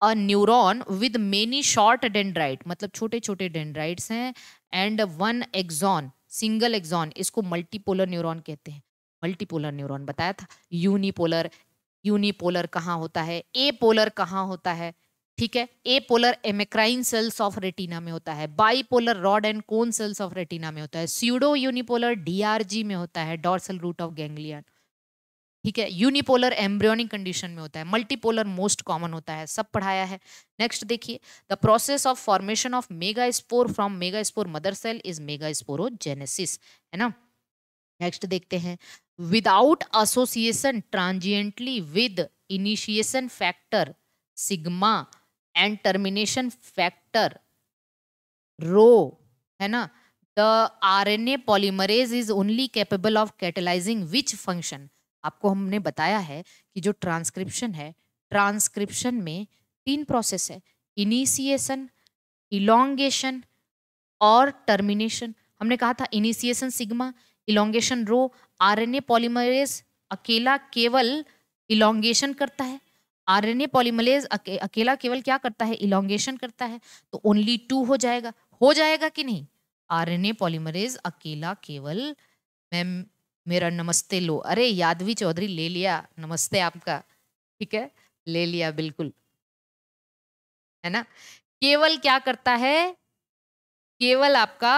a neuron with many short dendrite मतलब छोटे छोटे डेंड्राइट्स हैं and one axon single axon इसको मल्टीपोलर न्यूरॉन कहते हैं मल्टीपोलर न्यूरॉन बताया था यूनिपोलर यूनिपोलर कहाँ होता है ए पोलर कहाँ होता है ठीक है apolar amacrine cells of retina में होता है bipolar rod and cone cells of retina में होता है स्यूडो यूनिपोलर डीआरजी में होता है डॉर्सल रूट ऑफ गैंग्लियन ठीक है यूनिपोलर एम्ब्रियोनिक कंडीशन में होता है मल्टीपोलर मोस्ट कॉमन होता है सब पढ़ाया है नेक्स्ट देखिए the process of formation of megaspore from megaspore mother cell is मेगा स्पोरोजेनेसिस है ना नेक्स्ट देखते हैं without association transiently with initiation factor sigma and termination factor rho है ना the RNA polymerase is only capable of catalysing which function आपको हमने बताया है कि जो ट्रांसक्रिप्शन है ट्रांसक्रिप्शन में तीन प्रोसेस है इनिशिएशन इलोंगेशन और टर्मिनेशन हमने कहा था initiation sigma elongation rho RNA polymerase अकेला केवल इलोंगेशन करता है आरएनए पॉलीमरेज अके, अकेला केवल क्या करता है इलोंगेशन करता है तो ओनली टू हो जाएगा हो जाएगा कि नहीं आरएनए पॉलीमरेज अकेला केवल मैम मेरा नमस्ते लो अरे यादवी चौधरी ले लिया नमस्ते आपका ठीक है ले लिया बिल्कुल है ना केवल क्या करता है केवल आपका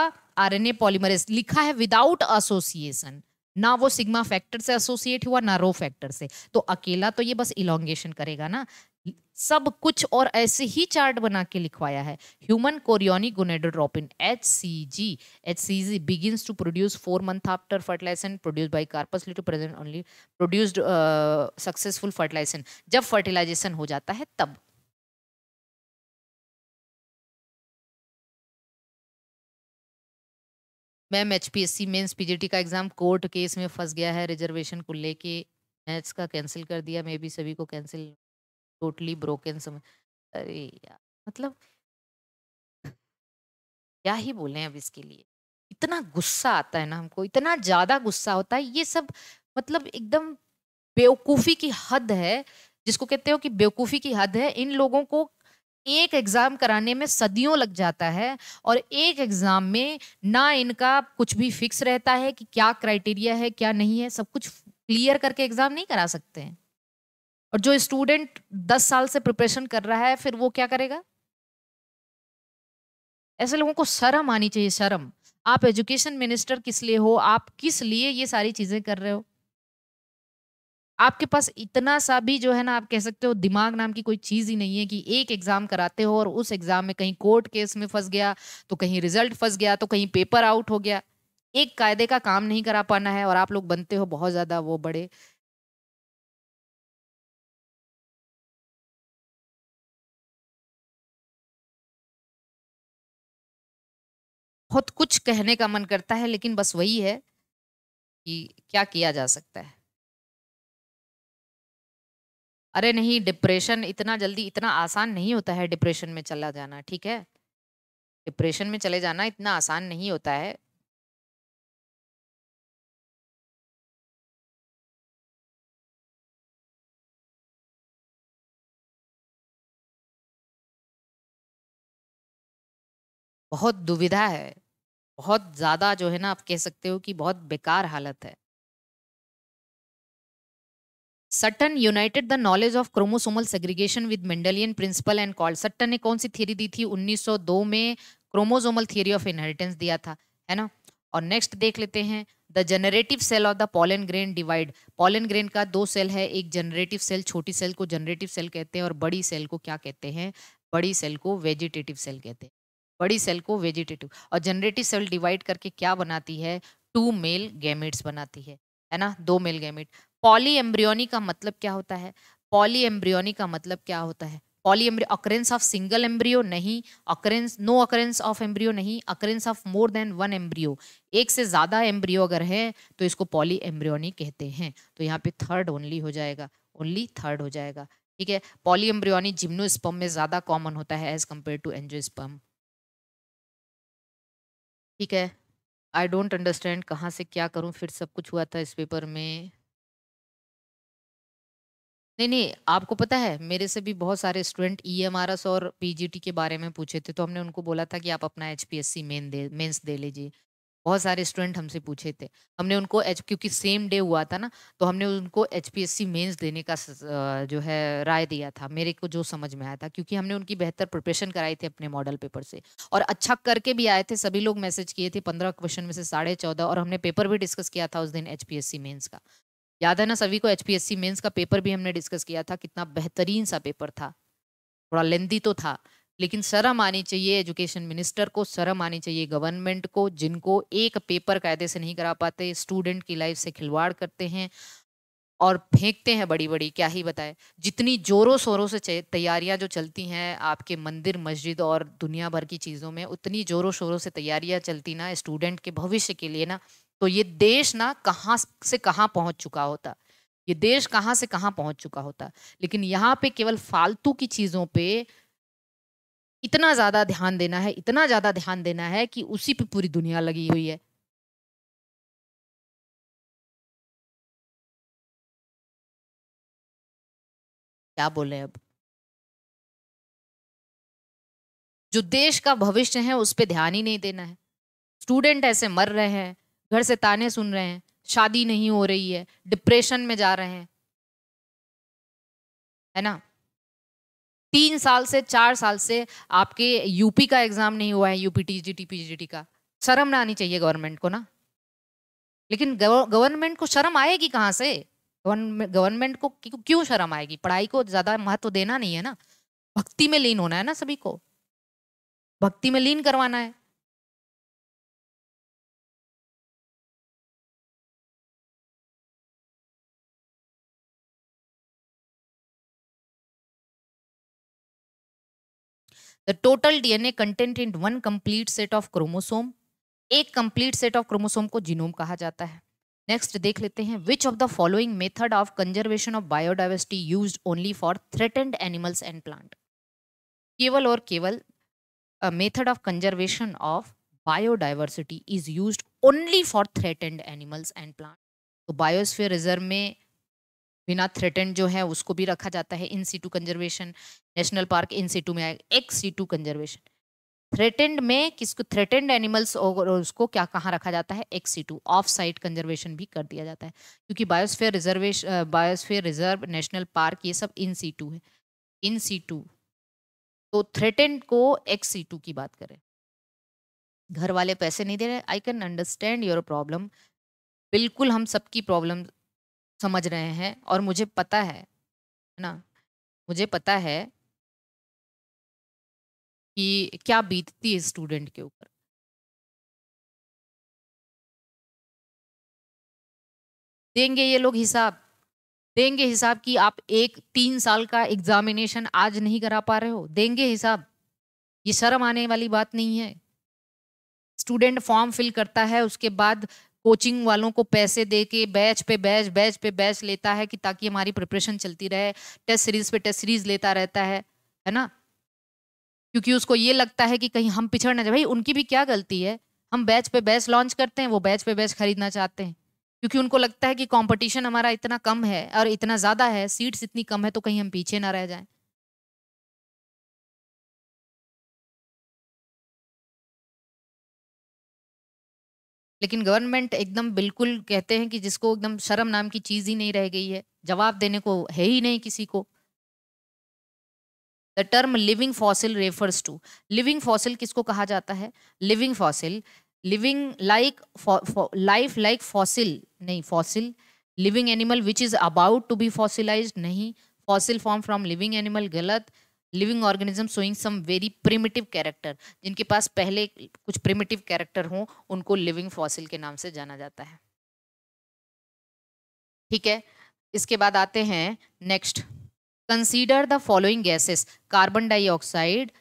आरएनए पॉलीमरेज लिखा है विदाउट एसोसिएशन ना वो सिग्मा फैक्टर से एसोसिएट हुआ ना रो फैक्टर से तो अकेला तो ये बस इलोंगेशन करेगा ना सब कुछ और ऐसे ही चार्ट बना के लिखवाया है human chorionic gonadotropin H C G H C G begin to produce four month after fertilisation produce by corpus to present only produced successful fertilisation जब फर्टिलाइजेशन हो जाता है तब ma'am H P S C mains PGT का exam court case में फंस गया है रिजर्वेशन को लेके मैथ्स का कैंसिल कर दिया मे बी सभी को कैंसिल टोटली ब्रोकन समय अरे यार मतलब क्या ही बोले अब इसके लिए इतना गुस्सा आता है ना हमको इतना ज्यादा गुस्सा होता है ये सब मतलब एकदम बेवकूफ़ी की हद है जिसको कहते हो कि बेवकूफ़ी की हद है इन लोगों को एक एग्ज़ाम कराने में सदियों लग जाता है और एक एग्ज़ाम में ना इनका कुछ भी फिक्स रहता है कि क्या क्राइटेरिया है क्या नहीं है सब कुछ क्लियर करके एग्ज़ाम नहीं करा सकते हैं और जो स्टूडेंट दस साल से प्रिपरेशन कर रहा है फिर वो क्या करेगा ऐसे लोगों को शर्म आनी चाहिए शर्म आप एजुकेशन मिनिस्टर किस लिए हो आप किस लिए ये सारी चीज़ें कर रहे हो आपके पास इतना सा भी जो है ना आप कह सकते हो दिमाग नाम की कोई चीज़ ही नहीं है कि एक एग्ज़ाम कराते हो और उस एग्ज़ाम में कहीं कोर्ट केस में फंस गया तो कहीं रिजल्ट फंस गया तो कहीं पेपर आउट हो गया एक कायदे का काम नहीं करा पाना है और आप लोग बनते हो बहुत ज़्यादा वो बड़े बहुत कुछ कहने का मन करता है लेकिन बस वही है कि क्या किया जा सकता है अरे नहीं डिप्रेशन इतना जल्दी इतना आसान नहीं होता है डिप्रेशन में चला जाना ठीक है डिप्रेशन में चले जाना इतना आसान नहीं होता है बहुत दुविधा है बहुत ज़्यादा जो है ना आप कह सकते हो कि बहुत बेकार हालत है Sutton united the knowledge of chromosomal segregation with Mendelian principle and call Sutton ने कौन सी थियरी दी थी 1902 में क्रोमोसोमल थियरी ऑफ इनहेरिटेंस दिया था है ना और नेक्स्ट देख लेते हैं the generative cell of the pollen grain divide pollen grain का दो सेल है एक जनरेटिव सेल छोटी सेल को जनरेटिव सेल कहते हैं और बड़ी सेल को क्या कहते हैं बड़ी सेल को वेजिटेटिव सेल कहते हैं बड़ी सेल को वेजिटेटिव और जनरेटिव सेल डिवाइड करके क्या बनाती है टू मेल गैमेट्स बनाती है है ना दो मेल गैमेट पॉली एम्ब्रियोनी का मतलब क्या होता है पॉली एम्ब्रियोनी का मतलब क्या होता है poly embryo occurrence of single embryo नहीं occurrence no occurrence of embryo नहीं occurrence of more than one embryo एक से ज़्यादा एम्ब्रियो अगर है तो इसको पॉली एम्ब्रियोनी कहते हैं तो यहाँ पे थर्ड ओनली हो जाएगा ओनली थर्ड हो जाएगा ठीक है पॉली एम्ब्रियोनी जिम्नोस्पम में ज़्यादा कॉमन होता है एज कम्पेयर टू एंजियोस्पम ठीक है आई डोंट अंडरस्टैंड कहाँ से क्या करूँ फिर सब कुछ हुआ था इस पेपर में नहीं नहीं आपको पता है मेरे से भी बहुत सारे स्टूडेंट एस e और पीजीटी के बारे में पूछे थे तो हमने उनको बोला था कि आप अपना एचपीएससी मेन दे मेन्स दे लीजिए बहुत सारे स्टूडेंट हमसे पूछे थे हमने उनको एच क्योंकि सेम डे हुआ था ना तो हमने उनको H P S C mains देने का जो है राय दिया था मेरे को जो समझ में आया था क्योंकि हमने उनकी बेहतर प्रिपरेशन कराई थी अपने मॉडल पेपर से और अच्छा करके भी आए थे सभी लोग मैसेज किए थे पंद्रह क्वेश्चन में से साढ़े चौदह और हमने पेपर भी डिस्कस किया था उस दिन H P S C mains का याद है ना सभी को H P S C mains का पेपर भी हमने डिस्कस किया था कितना बेहतरीन सा पेपर था थोड़ा लेंदी तो था लेकिन शर्म आनी चाहिए एजुकेशन मिनिस्टर को शर्म आनी चाहिए गवर्नमेंट को जिनको एक पेपर कायदे से नहीं करा पाते स्टूडेंट की लाइफ से खिलवाड़ करते हैं और फेंकते हैं बड़ी बड़ी क्या ही बताए जितनी जोरों शोरों से तैयारियां जो चलती हैं आपके मंदिर मस्जिद और दुनिया भर की चीज़ों में उतनी जोरों शोरों से तैयारियां चलती ना स्टूडेंट के भविष्य के लिए ना तो ये देश ना कहाँ से कहाँ पहुँच चुका होता ये देश कहाँ से कहाँ पहुँच चुका होता लेकिन यहाँ पे केवल फालतू की चीज़ों पर इतना ज़्यादा ध्यान देना है इतना ज़्यादा ध्यान देना है कि उसी पे पूरी दुनिया लगी हुई है क्या बोले अब जो देश का भविष्य है उस पर ध्यान ही नहीं देना है स्टूडेंट ऐसे मर रहे हैं घर से ताने सुन रहे हैं शादी नहीं हो रही है डिप्रेशन में जा रहे हैं है ना तीन साल से चार साल से आपके यूपी का एग्जाम नहीं हुआ है UP T G T P G T का शर्म ना आनी चाहिए गवर्नमेंट को ना लेकिन गवर्नमेंट को शर्म आएगी कहाँ से गवर्नमेंट को क्यों शर्म आएगी पढ़ाई को ज़्यादा महत्व देना नहीं है ना भक्ति में लीन होना है ना सभी को भक्ति में लीन करवाना है The total DNA content in one complete set of chromosome. एक कंप्लीट सेट ऑफ क्रोमोसोम को जीनोम कहा जाता है नेक्स्ट देख लेते हैं which of the following method of conservation of biodiversity use only for threatened animals and plant केवल और केवल method of conservation of biodiversity is use only for threatened animals and plant तो बायोस्फीयर रिजर्व में बिना threaten जो है उसको भी रखा जाता है in situ conservation national park in situ में आएगा एक्स सीटू कंजर्वेशन थ्रेटेंड में किसको थ्रेटेंड एनिमल्स और उसको क्या कहाँ रखा जाता है ex situ off site conservation भी कर दिया जाता है क्योंकि biosphere reservation biosphere reserve national park ये सब इन टू है इन टू तो थ्रेटेंड को एक्स टू की बात करें घर वाले पैसे नहीं दे रहे I can understand your problem बिल्कुल हम सबकी प्रॉब्लम समझ रहे हैं और मुझे पता है, है ना? मुझे पता है कि क्या बीतती है स्टूडेंट के ऊपर। देंगे ये लोग हिसाब। देंगे हिसाब कि आप एक तीन साल का एग्ज़ामिनेशन आज नहीं करा पा रहे हो, देंगे हिसाब। ये शर्म आने वाली बात नहीं है। स्टूडेंट फॉर्म फिल करता है उसके बाद कोचिंग वालों को पैसे दे के बैच पे बैच बैच पे बैच लेता है कि ताकि हमारी प्रिपरेशन चलती रहे टेस्ट सीरीज पे टेस्ट सीरीज लेता रहता है है ना क्योंकि उसको ये लगता है कि कहीं हम पिछड़ ना जाए भाई उनकी भी क्या गलती है हम बैच पे बैच लॉन्च करते हैं वो बैच पे बैच खरीदना चाहते हैं क्योंकि उनको लगता है कि कॉम्पिटिशन हमारा इतना कम है और इतना ज़्यादा है सीट्स इतनी कम है तो कहीं हम पीछे ना रह जाएं लेकिन गवर्नमेंट एकदम बिल्कुल कहते हैं कि जिसको एकदम शर्म नाम की चीज़ ही नहीं रह गई है जवाब देने को है ही नहीं किसी को the term living fossil refers to living fossil किसको कहा जाता है living fossil living like life like fossil नहीं fossil living animal which is about to be fossilise नहीं fossil form from living animal गलत living organism showing some very primitive character जिनके पास पहले कुछ प्रिमिटिव कैरेक्टर हों उनको लिविंग फॉसिल के नाम से जाना जाता है ठीक है इसके बाद आते हैं next consider the following gases carbon dioxide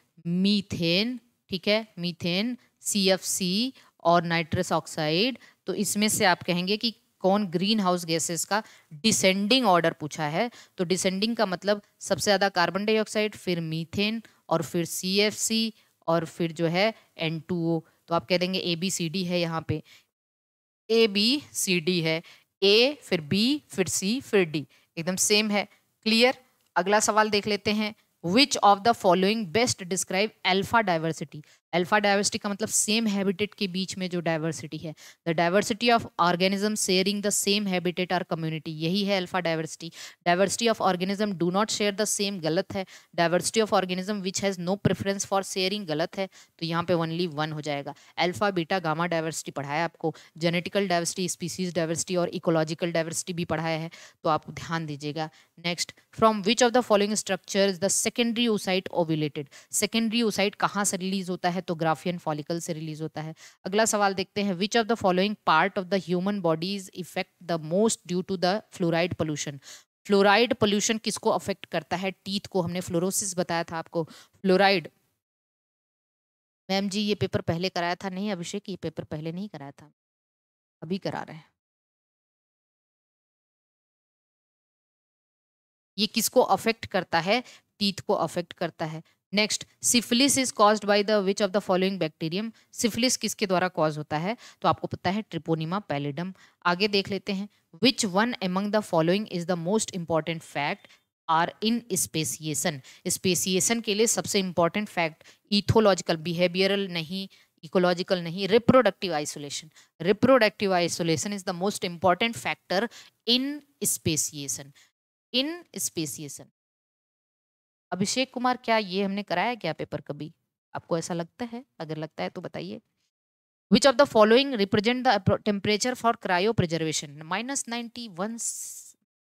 methane ठीक है मीथेन सी और नाइट्रस ऑक्साइड तो इसमें से आप कहेंगे कि कौन ग्रीन हाउस गैसेस का डिसेंडिंग ऑर्डर पूछा है तो डिसेंडिंग का मतलब सबसे ज़्यादा कार्बन डाइऑक्साइड फिर मीथेन और फिर सी और फिर जो है एन तो आप कह देंगे ए बी सी डी है यहाँ पे ए बी सी डी है ए फिर बी फिर सी फिर डी एकदम सेम है क्लियर अगला सवाल देख लेते हैं which of the following best describe alpha diversity alpha diversity का मतलब सेम हैबिटेट के बीच में जो डाइवर्सिटी है the diversity of organism sharing the same habitat or community यही है alpha diversity diversity of organism do not share the same गलत है diversity of organism which has no preference for sharing गलत है तो यहाँ पे ओनली वन हो जाएगा अल्फा बीटा गामा डाइवर्सिटी पढ़ाया आपको जेनेटिकल डाइवर्सिटी स्पीसीज डाइवर्सिटी और इकोलॉजिकल डाइवर्सिटी भी पढ़ाया है तो आप ध्यान दीजिएगा next from which of the following structure is the secondary oocyte ovulated secondary oocyte कहाँ से रिलीज होता है तो ग्राफियन फॉलिकल से रिलीज होता है अगला सवाल देखते हैं which of the following part of the human bodies effect the most due to the fluoride pollution fluoride pollution किसको अफेक्ट करता है टीथ को हमने फ्लोरोसिस बताया था आपको फ्लोराइड मैम जी ये पेपर पहले कराया था नहीं अभिषेक ये पेपर पहले नहीं कराया था अभी करा रहे हैं ये किसको अफेक्ट करता है टीथ को अफेक्ट करता है next syphilis is caused by the which of the following bacterium syphilis किसके द्वारा कॉज होता है तो आपको पता है ट्रिपोनिमा पैलिडम आगे देख लेते हैं which one among the following is the most important factor in speciation speciation के लिए सबसे इंपॉर्टेंट फैक्ट इथोलॉजिकल बिहेवियरल नहीं इकोलॉजिकल नहीं reproductive isolation reproductive isolation is the most important factor in speciation in speciation Abhishek Kumar क्या ये हमने कराया क्या पेपर कभी आपको ऐसा लगता है अगर लगता है तो बताइए which of the following represent the temperature for cryopreservation minus ninety one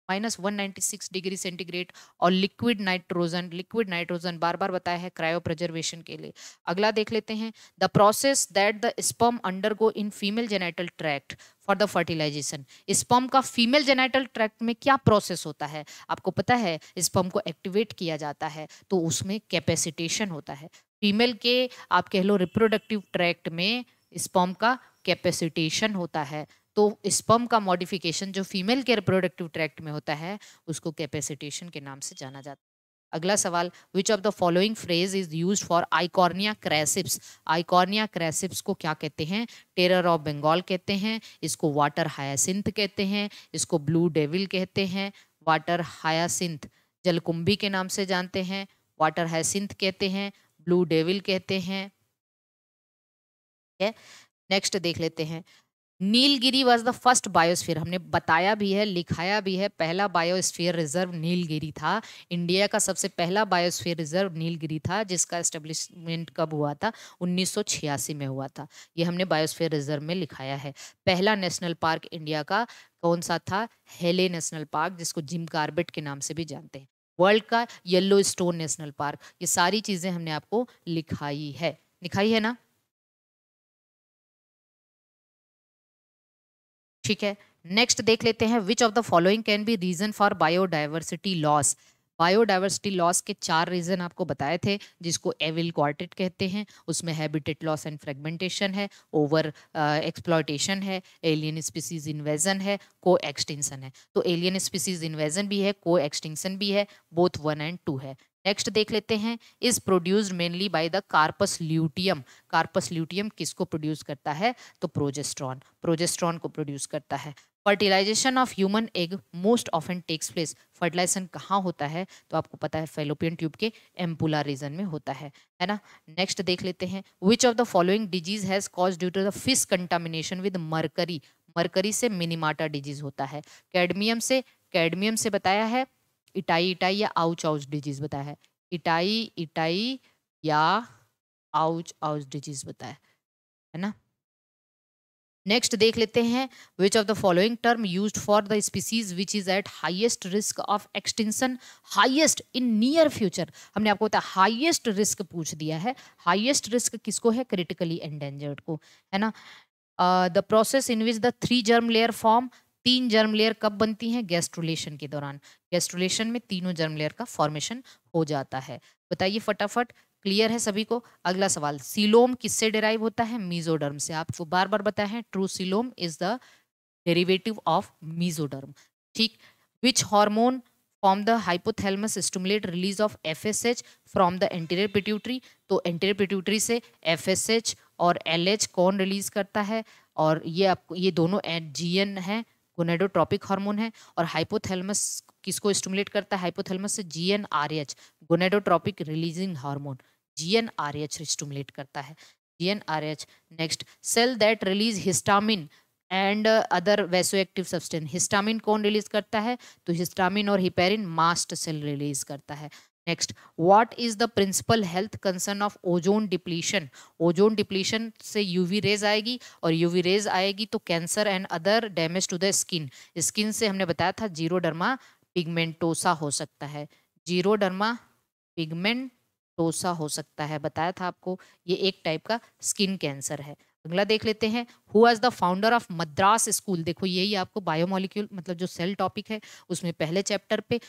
minus one ninety six degree centigrade और लिक्विड नाइट्रोजन लिक्विड नाइट्रोजन बार बार बताया है क्रायो प्रजर्वेशन के लिए अगला देख लेते हैं the process that the sperm go in female genital tract for the fertilisation sperm का फीमेल जेनाइटल ट्रैक्ट में क्या प्रोसेस होता है आपको पता है स्पर्म को एक्टिवेट किया जाता है तो उसमें कैपेसिटेशन होता है फीमेल के आप कह लो रिप्रोडक्टिव ट्रैक्ट में स्पर्म का कैपेसिटेशन होता है तो स्पर्म का मॉडिफिकेशन जो फीमेल के रिप्रोडक्टिव ट्रैक्ट में होता है उसको कैपेसिटेशन के नाम से जाना जाता है अगला सवाल which of the following phrase is use for Eichhornia crassipes Eichhornia crassipes को क्या कहते हैं टेरर ऑफ बंगाल कहते हैं इसको वाटर हायासिंथ कहते हैं इसको ब्लू डेविल कहते हैं वाटर हायासिंथ जलकुंभी के नाम से जानते हैं वाटर हायासिंथ कहते हैं ब्लू डेविल कहते हैं नेक्स्ट देख लेते हैं Nilgiri was the first biosphere हमने बताया भी है लिखाया भी है पहला बायोस्फीयर रिजर्व नीलगिरी था इंडिया का सबसे पहला बायोस्फीयर रिजर्व नीलगिरी था जिसका एस्टेब्लिशमेंट कब हुआ था 1986 में हुआ था ये हमने बायोस्फीयर रिजर्व में लिखाया है पहला नेशनल पार्क इंडिया का कौन सा था हेले नेशनल पार्क जिसको जिम कार्बेट के नाम से भी जानते हैं वर्ल्ड का येल्लो स्टोन नेशनल पार्क ये सारी चीज़ें हमने आपको लिखाई है लिखाई है ना ठीक है नेक्स्ट देख लेते हैं which of the following can be reason for biodiversity loss biodiversity loss के चार रीज़न आपको बताए थे जिसको एविल क्वार्टेट कहते हैं उसमें हैबिटेट लॉस एंड फ्रेगमेंटेशन है ओवर एक्सप्लॉटेशन uh, है एलियन स्पीसीज इन्वेजन है को एक्सटिंक्शन है तो एलियन स्पीसीज इन्वेजन भी है को एक्सटिंक्शन भी है बोथ वन एंड टू है नेक्स्ट देख लेते हैं is produced mainly by the corpus luteum corpus luteum किसको प्रोड्यूस करता है तो प्रोजेस्ट्रॉन प्रोजेस्ट्रॉन को प्रोड्यूस करता है fertilisation of human egg most often takes place fertilisation कहाँ होता है तो आपको पता है फेलोपियन ट्यूब के एम्पुला रीजन में होता है है ना नेक्स्ट देख लेते हैं which of the following disease has cause due to the fish contamination with mercury mercury से मिनिमाटा डिजीज होता है कैडमियम से कैडमियम से बताया है इटाई इटाई या आउच आउच डिजीज बताया है इटाई इटाई या आउच आउच डिजीज बताया है है ना नेक्स्ट देख लेते हैं which of the following term use for the species which is at highest risk of extension highest in near future हमने आपको बताया हाइएस्ट रिस्क पूछ दिया है हाइएस्ट रिस्क किसको है क्रिटिकली एंडेंजर्ड को है ना the process in which the three germ layer form तीन जर्म लेयर कब बनती हैं गैस्ट्रोलेशन के दौरान गेस्ट्रुलेशन में तीनों जर्म लेयर का फॉर्मेशन हो जाता है बताइए फटाफट क्लियर है सभी को अगला सवाल सिलोम किससे डिराइव होता है मीजोडर्म से आपको बार बार बताए हैं true coelom is the derivative of mesoderm ठीक which hormone form the hypothalamus stimulate release of F S H from the anterior pituitary तो एंटीरियर पिट्यूटरी से एफ एस एच और एल एच कौन रिलीज करता है और ये आपको ये दोनों एन जी एन है गोनेडोट्रॉपिक हार्मोन है और हाइपोथैलेमस किसको स्टिमुलेट करता है हाइपोथैलेमस से G N R H gonadotropic releasing hormone G N R H stimulate करता है G N R H next cell that release histamine and other vasoactive substance histamine कौन release करता है तो हिस्टामिन और हिपेरिन मास्ट सेल रिलीज करता है next what is the principal health concern of ozone depletion ozone depletion से UV rays आएगी और यूवी रेज आएगी तो cancer and other damage to the skin skin से हमने बताया था जीरो डरमा पिगमेंटोसा हो सकता है जीरो जीरोडर्मा पिगमेंटोसा हो सकता है बताया था आपको ये एक टाइप का स्किन कैंसर है अगला देख लेते हैं who as the founder of Madras school देखो यही आपको बायोमोलिक्यूल मतलब जो सेल टॉपिक है उसमें पहले चैप्टर पे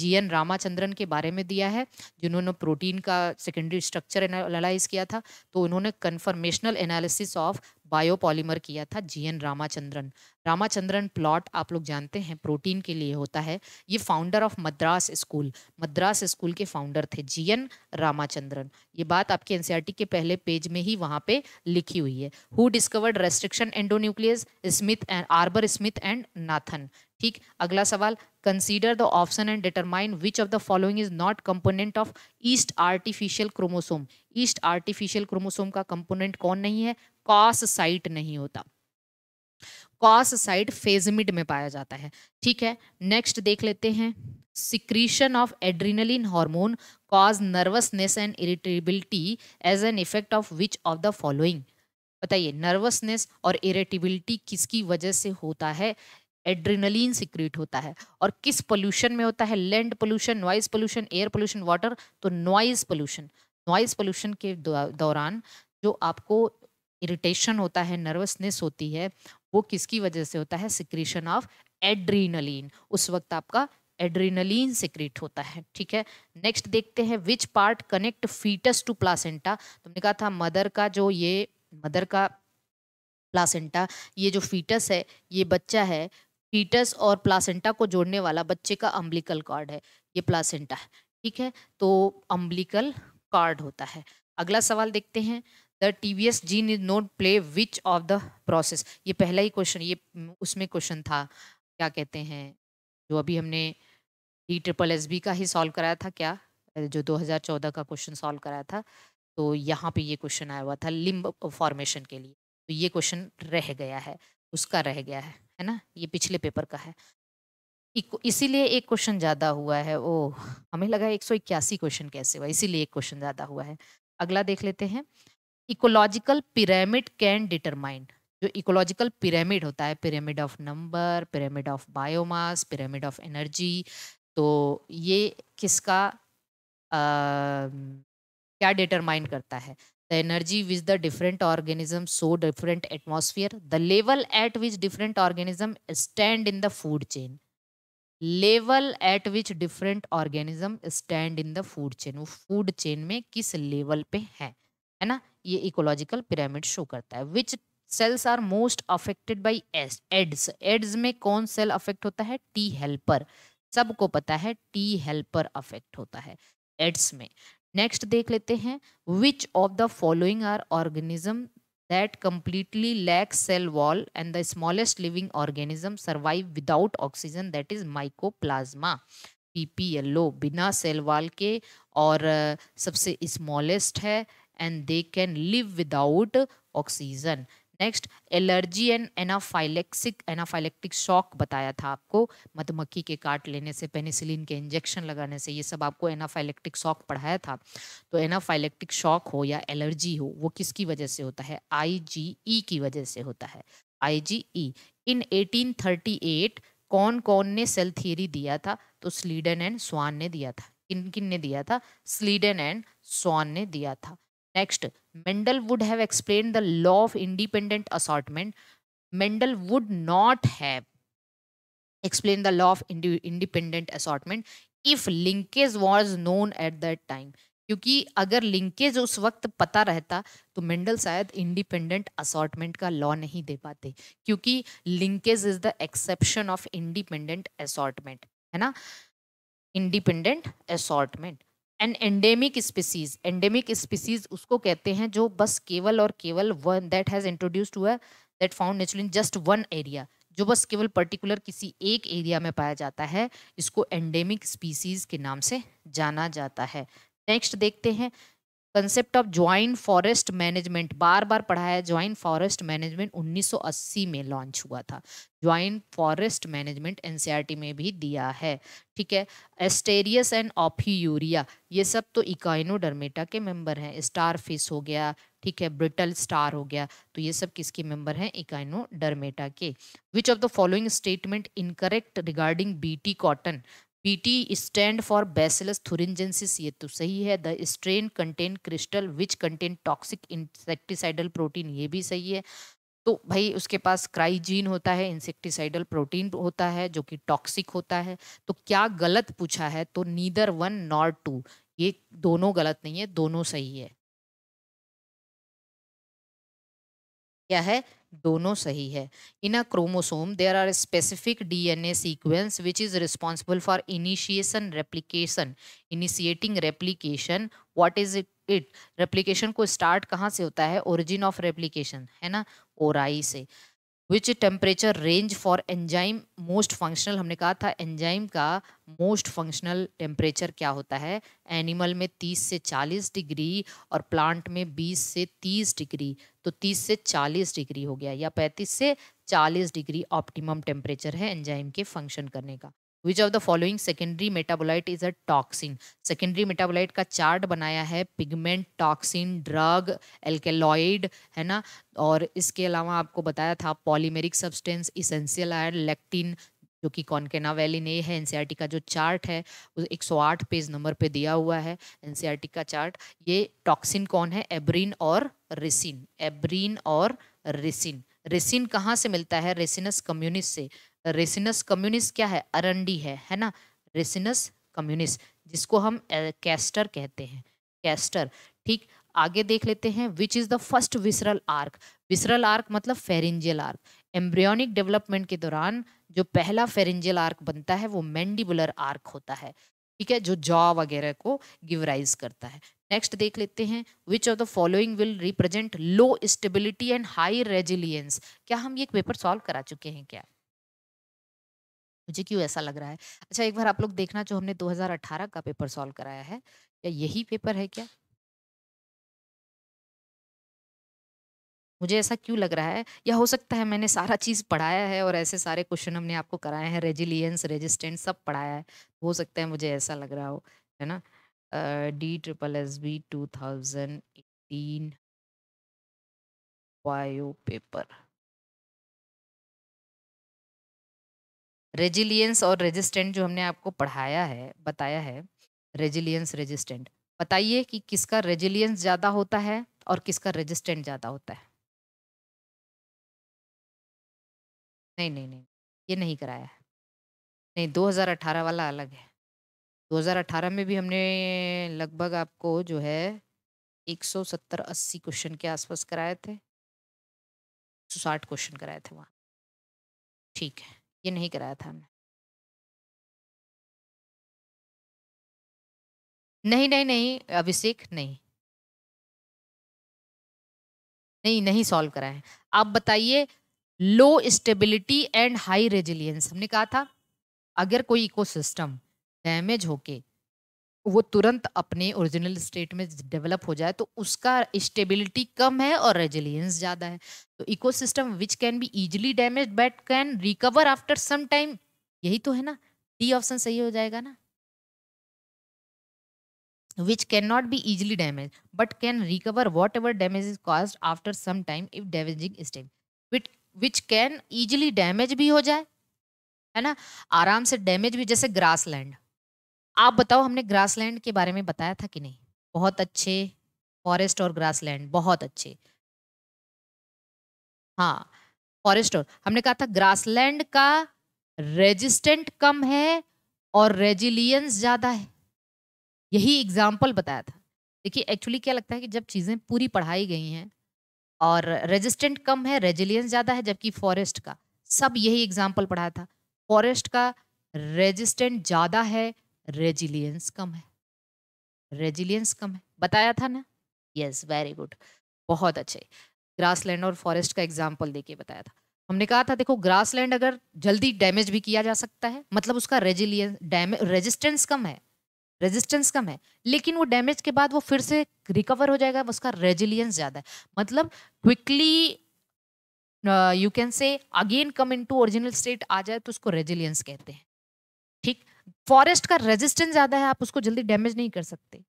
जी एन रामाचंद्रन के बारे में दिया है जिन्होंने प्रोटीन का सेकेंडरी स्ट्रक्चर एनालाइज किया था तो उन्होंने कन्फर्मेशनल एनालिसिस ऑफ बायोपॉलीमर किया था जीएन रामाचंद्रन रामाचंद्रन प्लॉट आप लोग जानते हैं प्रोटीन के लिए होता है ये founder of Madras school Madras school के फाउंडर थे जीएन रामाचंद्रन ये बात आपके एनसीईआरटी e के पहले पेज में ही वहाँ पे लिखी हुई है who discovered restriction endonuclease Smith and Arber Smith and Nathan ठीक अगला सवाल consider the option and determine which of the following is not component of yeast artificial chromosome yeast artificial chromosome का कंपोनेंट कौन नहीं है कॉस साइट नहीं होता cos site फेजमिड में पाया जाता है ठीक है नेक्स्ट देख लेते हैं secretion of adrenaline hormone cause nervousness and irritability as an effect of which of the following बताइए नर्वसनेस और इरिटेबिलिटी किसकी वजह से होता है एड्रीनलिन सिक्रीट होता है और किस पोल्यूशन में होता है land pollution noise pollution air pollution water तो नॉइज पोल्यूशन नॉइज पोल्यूशन के दौरान जो आपको इरिटेशन होता है नर्वसनेस होती है वो किसकी वजह से होता है सिक्रीशन ऑफ एड्रीनलिन उस वक्त आपका एड्रीनलिन सिक्रीट होता है ठीक है नेक्स्ट देखते हैं which part connect foetus to placenta तुमने कहा था मदर का जो ये मदर का प्लासेंटा ये जो फीटस है ये बच्चा है फीटस और प्लासेंटा को जोड़ने वाला बच्चे का अम्बलिकल कार्ड है ये प्लासेंटा है ठीक है तो अम्बलिकल कार्ड होता है अगला सवाल देखते हैं the T V S gene is not play which of the process ये पहला ही क्वेश्चन ये उसमें क्वेश्चन था क्या कहते हैं जो अभी हमने डी ट्रिपल एस बी का ही सॉल्व कराया था क्या जो 2014 का क्वेश्चन सॉल्व कराया था तो यहाँ पे ये क्वेश्चन आया हुआ था लिम्ब फॉर्मेशन के लिए तो ये क्वेश्चन रह गया है उसका रह गया है है ना ये पिछले पेपर का है इसीलिए एक क्वेश्चन ज़्यादा हुआ है ओ हमें लगा एक सौ इक्यासी क्वेश्चन कैसे हुआ इसीलिए एक क्वेश्चन ज़्यादा हुआ है अगला देख लेते हैं इकोलॉजिकल पिरामिड कैन डिटरमाइन जो इकोलॉजिकल पिरामिड होता है pyramid of number pyramid of biomass pyramid of energy तो ये किसका आ, क्या डिटरमाइन करता है the energy with the different organism so different atmosphere the level at which different organism stand in the food chain level at which different organism stand in the food chain वो food chain में किस level पे है है ना ये ecological pyramid show करता है which cells are most affected by AIDS AIDS में कौन सेल अफेक्ट होता है टी हेल्पर सबको पता है टी हेल्पर अफेक्ट होता है एड्स में नेक्स्ट देख लेते हैं which of the following are organism cell wall and the smallest living organism survive without oxygen that is माइको प्लाज्मा पी पी एल ओ बिना सेल वॉल के और uh, सबसे स्मॉलेस्ट है and they can live without oxygen next allergy and anaphylaxic anaphylactic shock बताया था आपको मधुमक्खी के काट लेने से पेनिसिलिन के इंजेक्शन लगाने से ये सब आपको एनाफाइलेक्टिक शॉक पढ़ाया था तो एनाफाइलेक्टिक शॉक हो या एलर्जी हो वो किसकी वजह से होता है आईजीई e की वजह से होता है आईजीई इन 1838 कौन कौन ने सेल थियरी दिया था तो स्लीडन एंड स्वान ने दिया था किन किन ने दिया था स्लीडन एंड स्वान ने दिया था next Mendel would have explain the law of independent assortment Mendel would not have explain the law of independent assortment if linkage was known at that time क्योंकि अगर लिंकेज उस वक्त पता रहता तो मेंडल शायद इंडिपेंडेंट असॉटमेंट का law नहीं दे पाते क्योंकि linkage is the exception of independent assortment है ना independent assortment an endemic species endemic species उसको कहते हैं जो बस केवल और केवल one that has introduce to है that found in just one area जो बस केवल पर्टिकुलर किसी एक एरिया में पाया जाता है इसको एंडेमिक स्पीसीज के नाम से जाना जाता है नेक्स्ट देखते हैं concept of joint forest management बार बार पढ़ा है ज्वाइंट फॉरेस्ट मैनेजमेंट 1980 में लॉन्च हुआ था ज्वाइंट फॉरेस्ट मैनेजमेंट एनसीईआरटी में भी दिया है ठीक है एस्टेरियस एंड ऑफियूरिया ये सब तो इकाइनोडर्मेटा के मेंबर हैं स्टार फिश हो गया ठीक है ब्रिटल स्टार हो गया तो ये सब किसके मेंबर हैं इकाइनोडर्मेटा के which of the following statement incorrect regarding B cotton BT stand for bacillus thuringiensis ये तो सही है the strain contain crystal which contain toxic insecticidal protein ये भी सही है तो भाई उसके पास क्राइजीन होता है इंसेक्टिसाइडल प्रोटीन होता है जो कि टॉक्सिक होता है तो क्या गलत पूछा है तो नीदर वन नॉर टू ये दोनों गलत नहीं है दोनों सही है क्या है दोनों सही है in a chromosome there are specific DNA sequence which is responsible for initiation replication initiating replication what is it it replication को स्टार्ट कहाँ से होता है ओरिजिन ऑफ रेप्लिकेशन है ना ओराई से which temperature range for enzyme most functional हमने कहा था एंजाइम का मोस्ट फंक्शनल टेम्परेचर क्या होता है एनिमल में 30 से 40 डिग्री और प्लांट में 20 से 30 डिग्री तो 30 से 40 डिग्री हो गया या 35 से 40 डिग्री ऑप्टिमम टेम्परेचर है एंजाइम के फंक्शन करने का which of the following secondary metabolite is a toxin secondary metabolite का चार्ट बनाया है पिगमेंट टॉक्सिन ड्रग एल्केलॉइड है ना और इसके अलावा आपको बताया था polymeric substance essential oil lectin जो कि कॉनकेना वैली ने है एन का जो चार्ट है वो आठ पेज नंबर पे दिया हुआ है एन का चार्ट ये टॉक्सिन कौन है एब्रीन और रिसिन एब्रीन और रिसिन रेसिन कहाँ से मिलता है रेसिनस कम्युनिस से रेसिनस कम्युनिस क्या है अरंडी है है ना रेसिनस कम्युनिस जिसको हम कैस्टर कहते हैं कैस्टर ठीक आगे देख लेते हैं which is the first visceral arch visceral arch मतलब फेरेंजियल आर्क एम्ब्रियोनिक डेवलपमेंट के दौरान जो पहला फेरेंजियल आर्क बनता है वो मैंडिबुलर आर्क होता है ठीक है जो जॉ वगैरह को गिवराइज करता है नेक्स्ट देख लेते हैं which of the following will represent low stability and high resilience क्या हम ये पेपर सॉल्व करा चुके हैं क्या मुझे क्यों ऐसा लग रहा है अच्छा एक बार आप लोग देखना जो हमने 2018 का पेपर सॉल्व कराया है क्या यही पेपर है क्या मुझे ऐसा क्यों लग रहा है या हो सकता है मैंने सारा चीज़ पढ़ाया है और ऐसे सारे क्वेश्चन हमने आपको कराए हैं रेजिलियंस रेजिस्टेंस सब पढ़ाया है हो सकता है मुझे ऐसा लग रहा हो है ना D triple S B two thousand eighteen bio paper resilience और रेजिस्टेंट जो हमने आपको पढ़ाया है बताया है रेजिलियंस रेजिस्टेंट बताइए कि किसका रेजिलियंस ज़्यादा होता है और किसका रेजिस्टेंट ज़्यादा होता है नहीं नहीं नहीं ये नहीं कराया है नहीं 2018 वाला अलग है 2018 में भी हमने लगभग आपको जो है 170-80 क्वेश्चन के आसपास कराए थे 160 क्वेश्चन कराए थे वहाँ ठीक है ये नहीं कराया था हमने नहीं नहीं नहीं अभिषेक नहीं नहीं नहीं सॉल्व कराए आप बताइए low stability and high resilience हमने कहा था अगर कोई इकोसिस्टम डैमेज होके वो तुरंत अपने ओरिजिनल स्टेट में डेवलप हो जाए तो उसका स्टेबिलिटी कम है और रेजिलियंस ज़्यादा है तो ecosystem which can be easily damage but can recover after some time यही तो है ना डी ऑप्शन सही हो जाएगा ना can not be easily damage but can recover whatever damage is cause after some time if damaging done which which can easily damage भी हो जाए है ना आराम से डैमेज भी जैसे ग्रास लैंड आप बताओ हमने ग्रासलैंड के बारे में बताया था कि नहीं बहुत अच्छे फॉरेस्ट और ग्रासलैंड बहुत अच्छे हाँ फॉरेस्ट और हमने कहा था ग्रासलैंड का रेजिस्टेंट कम है और रेजिलियंस ज़्यादा है यही एग्जाम्पल बताया था देखिए एक्चुअली क्या लगता है कि जब चीज़ें पूरी पढ़ाई गई हैं और रेजिस्टेंट कम है रेजिलियंस ज़्यादा है जबकि फॉरेस्ट का सब यही एग्जाम्पल पढ़ाया था फॉरेस्ट का रेजिस्टेंट ज़्यादा है रेजिलियंस कम है रेजिलियंस कम है बताया था ना यस वेरी गुड बहुत अच्छे ग्रासलैंड और फॉरेस्ट का एग्जाम्पल देके बताया था हमने कहा था देखो ग्रासलैंड अगर जल्दी डैमेज भी किया जा सकता है मतलब उसका रेजिलियंस डैमेज रेजिस्टेंस कम है रेजिस्टेंस कम है लेकिन वो डैमेज के बाद वो फिर से रिकवर हो जाएगा उसका रेजिलियंस ज़्यादा है मतलब क्विकली यू कैन से again come into original state आ जाए तो उसको रेजिलियंस कहते हैं फॉरेस्ट का रेजिस्टेंस ज्यादा है आप उसको जल्दी डैमेज नहीं कर सकते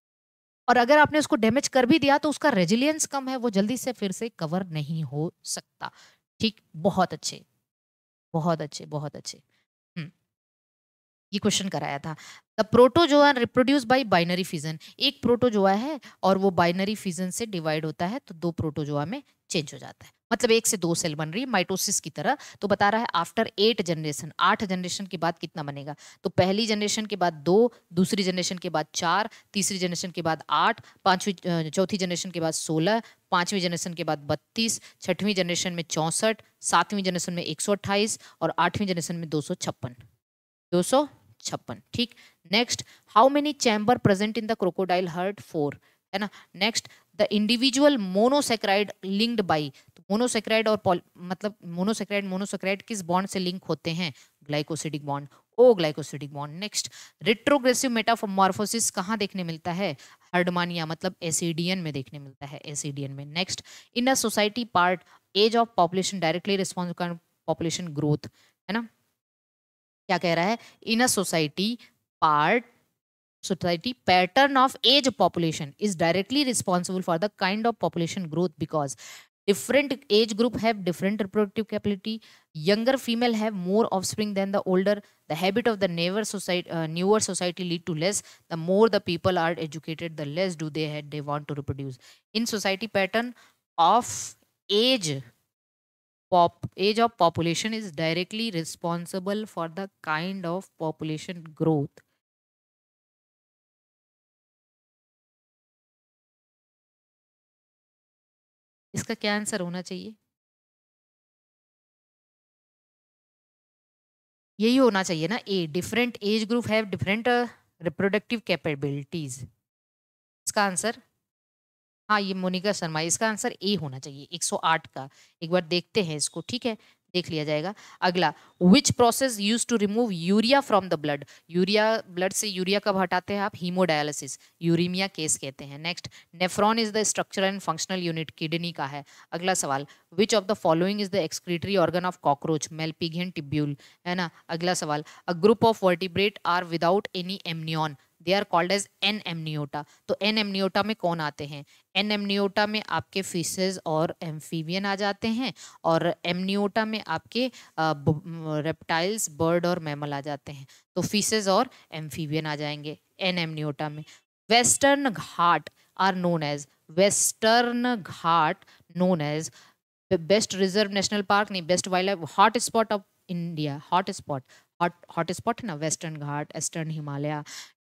और अगर आपने उसको डैमेज कर भी दिया तो उसका रेजिलियंस कम है वो जल्दी से फिर से कवर नहीं हो सकता ठीक बहुत अच्छे बहुत अच्छे बहुत अच्छे हम्म। ये क्वेश्चन कराया था the protozoa reproduce by binary fission एक प्रोटोजोआ है और वो बाइनरी फिजन से डिवाइड होता है तो दो प्रोटोजोआ में चेंज हो जाता है मतलब एक से दो सेल बन रही है माइटोसिस की तरह तो बता रहा है आफ्टर एट जनरेशन आठ जनरेशन के बाद कितना बनेगा तो पहली जनरेशन के बाद दो दूसरी जनरेशन के बाद चार तीसरी जनरेशन के बाद आठ पांचवी चौथी जनरेशन के बाद सोलह पांचवी जनरेशन के बाद बत्तीस छठवीं जनरेशन में चौंसठ सातवीं जनरेशन में एक और आठवीं जनरेशन में दो सौ छप्पन ठीक next how many chamber present in the crocodile heart four है ना next the individual monosaccharide linked by monosaccharide और पॉल मतलब मोनोसेक्राइड मोनोसेक्राइड किस बॉन्ड से लिंक होते हैं glycosidic bond O glycosidic bond next retrogressive metamorphosis कहाँ देखने मिलता है हर्डमानिया मतलब एसिडियन में देखने मिलता है एसिडियन में next in a society part age of population directly response population growth है ना क्या कह रहा है in a society part society pattern of age population is directly responsible for the kind of population growth because different age group have different reproductive capability younger female have more offspring than the older the habit of the newer society uh, newer society lead to less the more the people are educated the less do they had they want to reproduce in society pattern of age pop age of population is directly responsible for the kind of population growth इसका क्या answer होना चाहिए यही होना चाहिए ना a different age group have different reproductive capabilities इसका answer हाँ ये मोनिका शर्मा इसका आंसर ए होना चाहिए 108 का एक बार देखते हैं इसको ठीक है देख लिया जाएगा अगला which process use to remove urea from the blood urea blood से यूरिया कब हटाते हैं आप हीमोडायलिसिस यूरिमिया केस कहते हैं next nephron is the structure and functional unit kidney का है अगला सवाल which of the following is the excretory organ of cockroach malpighian tubule है ना अगला सवाल a group of vertebrate are without any amnion they are called as anamniota तो N anamniota में कौन आते हैं एन एमनियोटा में आपके फिशेज और एम्फीवियन आ जाते हैं और एमनियोटा में आपके रेप्टाइल्स बर्ड और मैमल आ जाते हैं तो फिशेज और एम्फीवियन आ जाएंगे एन एमनियोटा में Western Ghat are known as Western Ghat known as best reserve national park नहीं best wildlife hot spot of India hot spot hot hot spot है ना वेस्टर्न घाट एस्टर्न हिमालय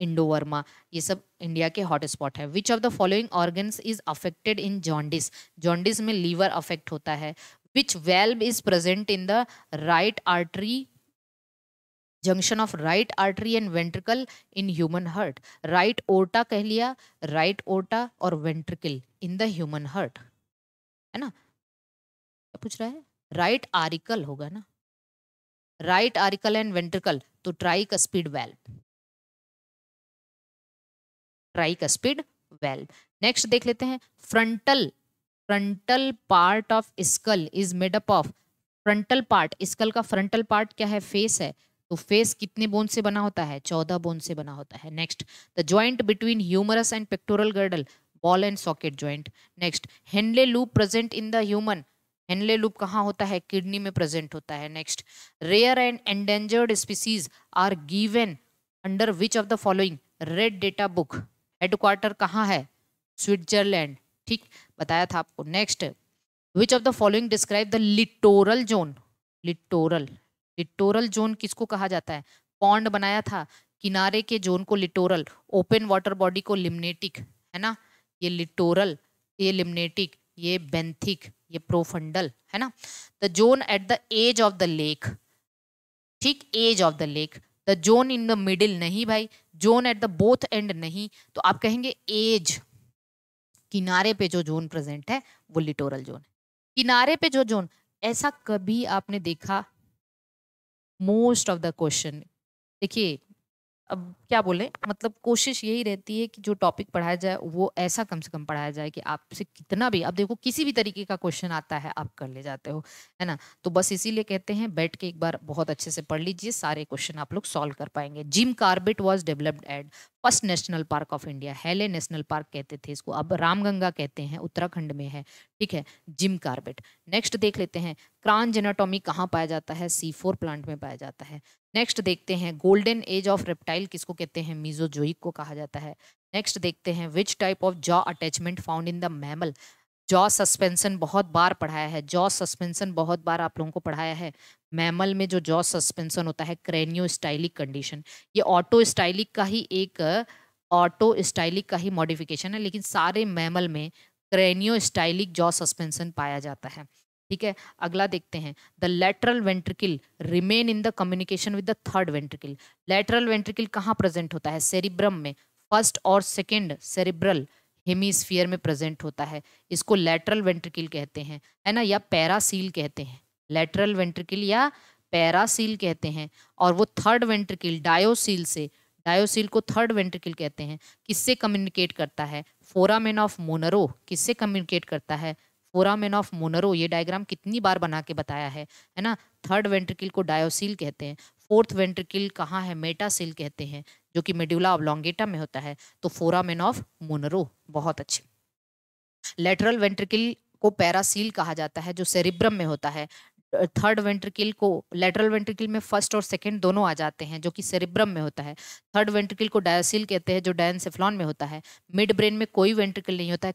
इंडोवर्मा ये सब इंडिया के हॉटस्पॉट है which of the following organs is affected in jaundice jaundice में liver affect होता है which valve is present in the right artery junction of right artery and ventricle in human heart right aorta कह लिया right aorta और ventricle in the human heart है ना क्या पूछ रहा है राइट आरिकल होगा ना राइट आरिकल एंड वेंट्रिकल तो ट्राइक स्पीड वेल्व स्पीड वेल्व नेक्स्ट देख लेते हैं frontal frontal part of skull is made up of frontal part skull का फ्रंटल पार्ट क्या है फेस है तो फेस कितने बोन से बना होता है चौदह बोन से बना होता है next the joint between humerus and pectoral girdle ball and socket joint next Henle loop present in the human Henle loop कहाँ होता है किडनी में प्रेजेंट होता है next rare and endangered species are given under which of the following red data book headquarter कहाँ है Switzerland ठीक बताया था आपको next which of the following describe the littoral zone littoral littoral zone किसको कहा जाता है पॉन्ड बनाया था किनारे के जोन को लिटोरल ओपन वाटर बॉडी को लिमनेटिक है ना ये लिटोरल ये लिमनेटिक ये बेंथिक ये प्रोफंडल है ना the zone at the edge of the lake ठीक edge of the lake the zone in the middle नहीं भाई zone at the both end नहीं तो आप कहेंगे एज किनारे पे जो जोन प्रेजेंट है वो लिटोरल जोन है किनारे पे जो जोन ऐसा कभी आपने देखा मोस्ट ऑफ द क्वेश्चन देखिए अब क्या बोले मतलब कोशिश यही रहती है कि जो टॉपिक पढ़ाया जाए वो ऐसा कम से कम पढ़ाया जाए कि आपसे कितना भी अब देखो किसी भी तरीके का क्वेश्चन आता है आप कर ले जाते हो है ना तो बस इसीलिए कहते हैं बैठ के एक बार बहुत अच्छे से पढ़ लीजिए सारे क्वेश्चन आप लोग सॉल्व कर पाएंगे Jim Corbett was developed at first national park of India Hailey national park कहते थे इसको अब रामगंगा कहते हैं उत्तराखंड में है ठीक है जिम कार्बेट नेक्स्ट देख लेते हैं क्रांज जेनाटोमी कहाँ पाया जाता है सी फोर प्लांट में पाया जाता है नेक्स्ट देखते हैं गोल्डन एज ऑफ रेप्टाइल किसको कहते कहते हैं मीजोजोइक को कहा जाता है नेक्स्ट देखते हैं which type of jaw attachment found in the mammal jaw suspension बहुत बार पढ़ाया है जॉ सस्पेंशन बहुत बार आप लोगों को पढ़ाया है मैमल में जो जॉ सस्पेंशन होता है क्रेनियो स्टाइलिक कंडीशन ये ऑटो स्टाइलिक का ही एक ऑटो स्टाइलिक का ही मॉडिफिकेशन है लेकिन सारे मैमल में क्रेनियो स्टाइलिक जॉ सस्पेंशन पाया जाता है ठीक है अगला देखते हैं the lateral ventricle remain in the communication with the third ventricle lateral ventricle कहाँ प्रेजेंट होता है सेरिब्रम में फर्स्ट और सेकेंड सेरिब्रल हेमीस्फियर में प्रेजेंट होता है इसको लेटरल वेंट्रिकल कहते हैं है ना या पैरासील कहते हैं लेटरल वेंट्रिकल या पैरासील कहते हैं और वो थर्ड वेंट्रिकल डायोसील से डायोसील को थर्ड वेंट्रिकल कहते हैं किससे कम्युनिकेट करता है फोरामेन ऑफ मोनरो किससे कम्युनिकेट करता है फोरामेन ऑफ मोनरो ये डायग्राम कितनी बार बना के बताया है है ना थर्ड वेंट्रिकल को डायोसील कहते हैं फोर्थ वेंट्रिकल कहाँ है मेटासील कहते हैं जो कि मेड्यूला ऑब्लोंगेटा में होता है तो फोरामेन ऑफ मोनरो बहुत अच्छे लेटरल वेंट्रिकल को पैरासील कहा जाता है जो सेरिब्रम में होता है थर्ड वेंट्रिकल को लेटरल वेंट्रिकल में फर्स्ट और सेकंड दोनों आ जाते हैं जो कि सेरिब्रम में होता है थर्ड वेंट्रिकल को डायोसिल कहते हैं जो डायनसेफ्लॉन में होता है मिड ब्रेन में कोई वेंट्रिकल नहीं होता है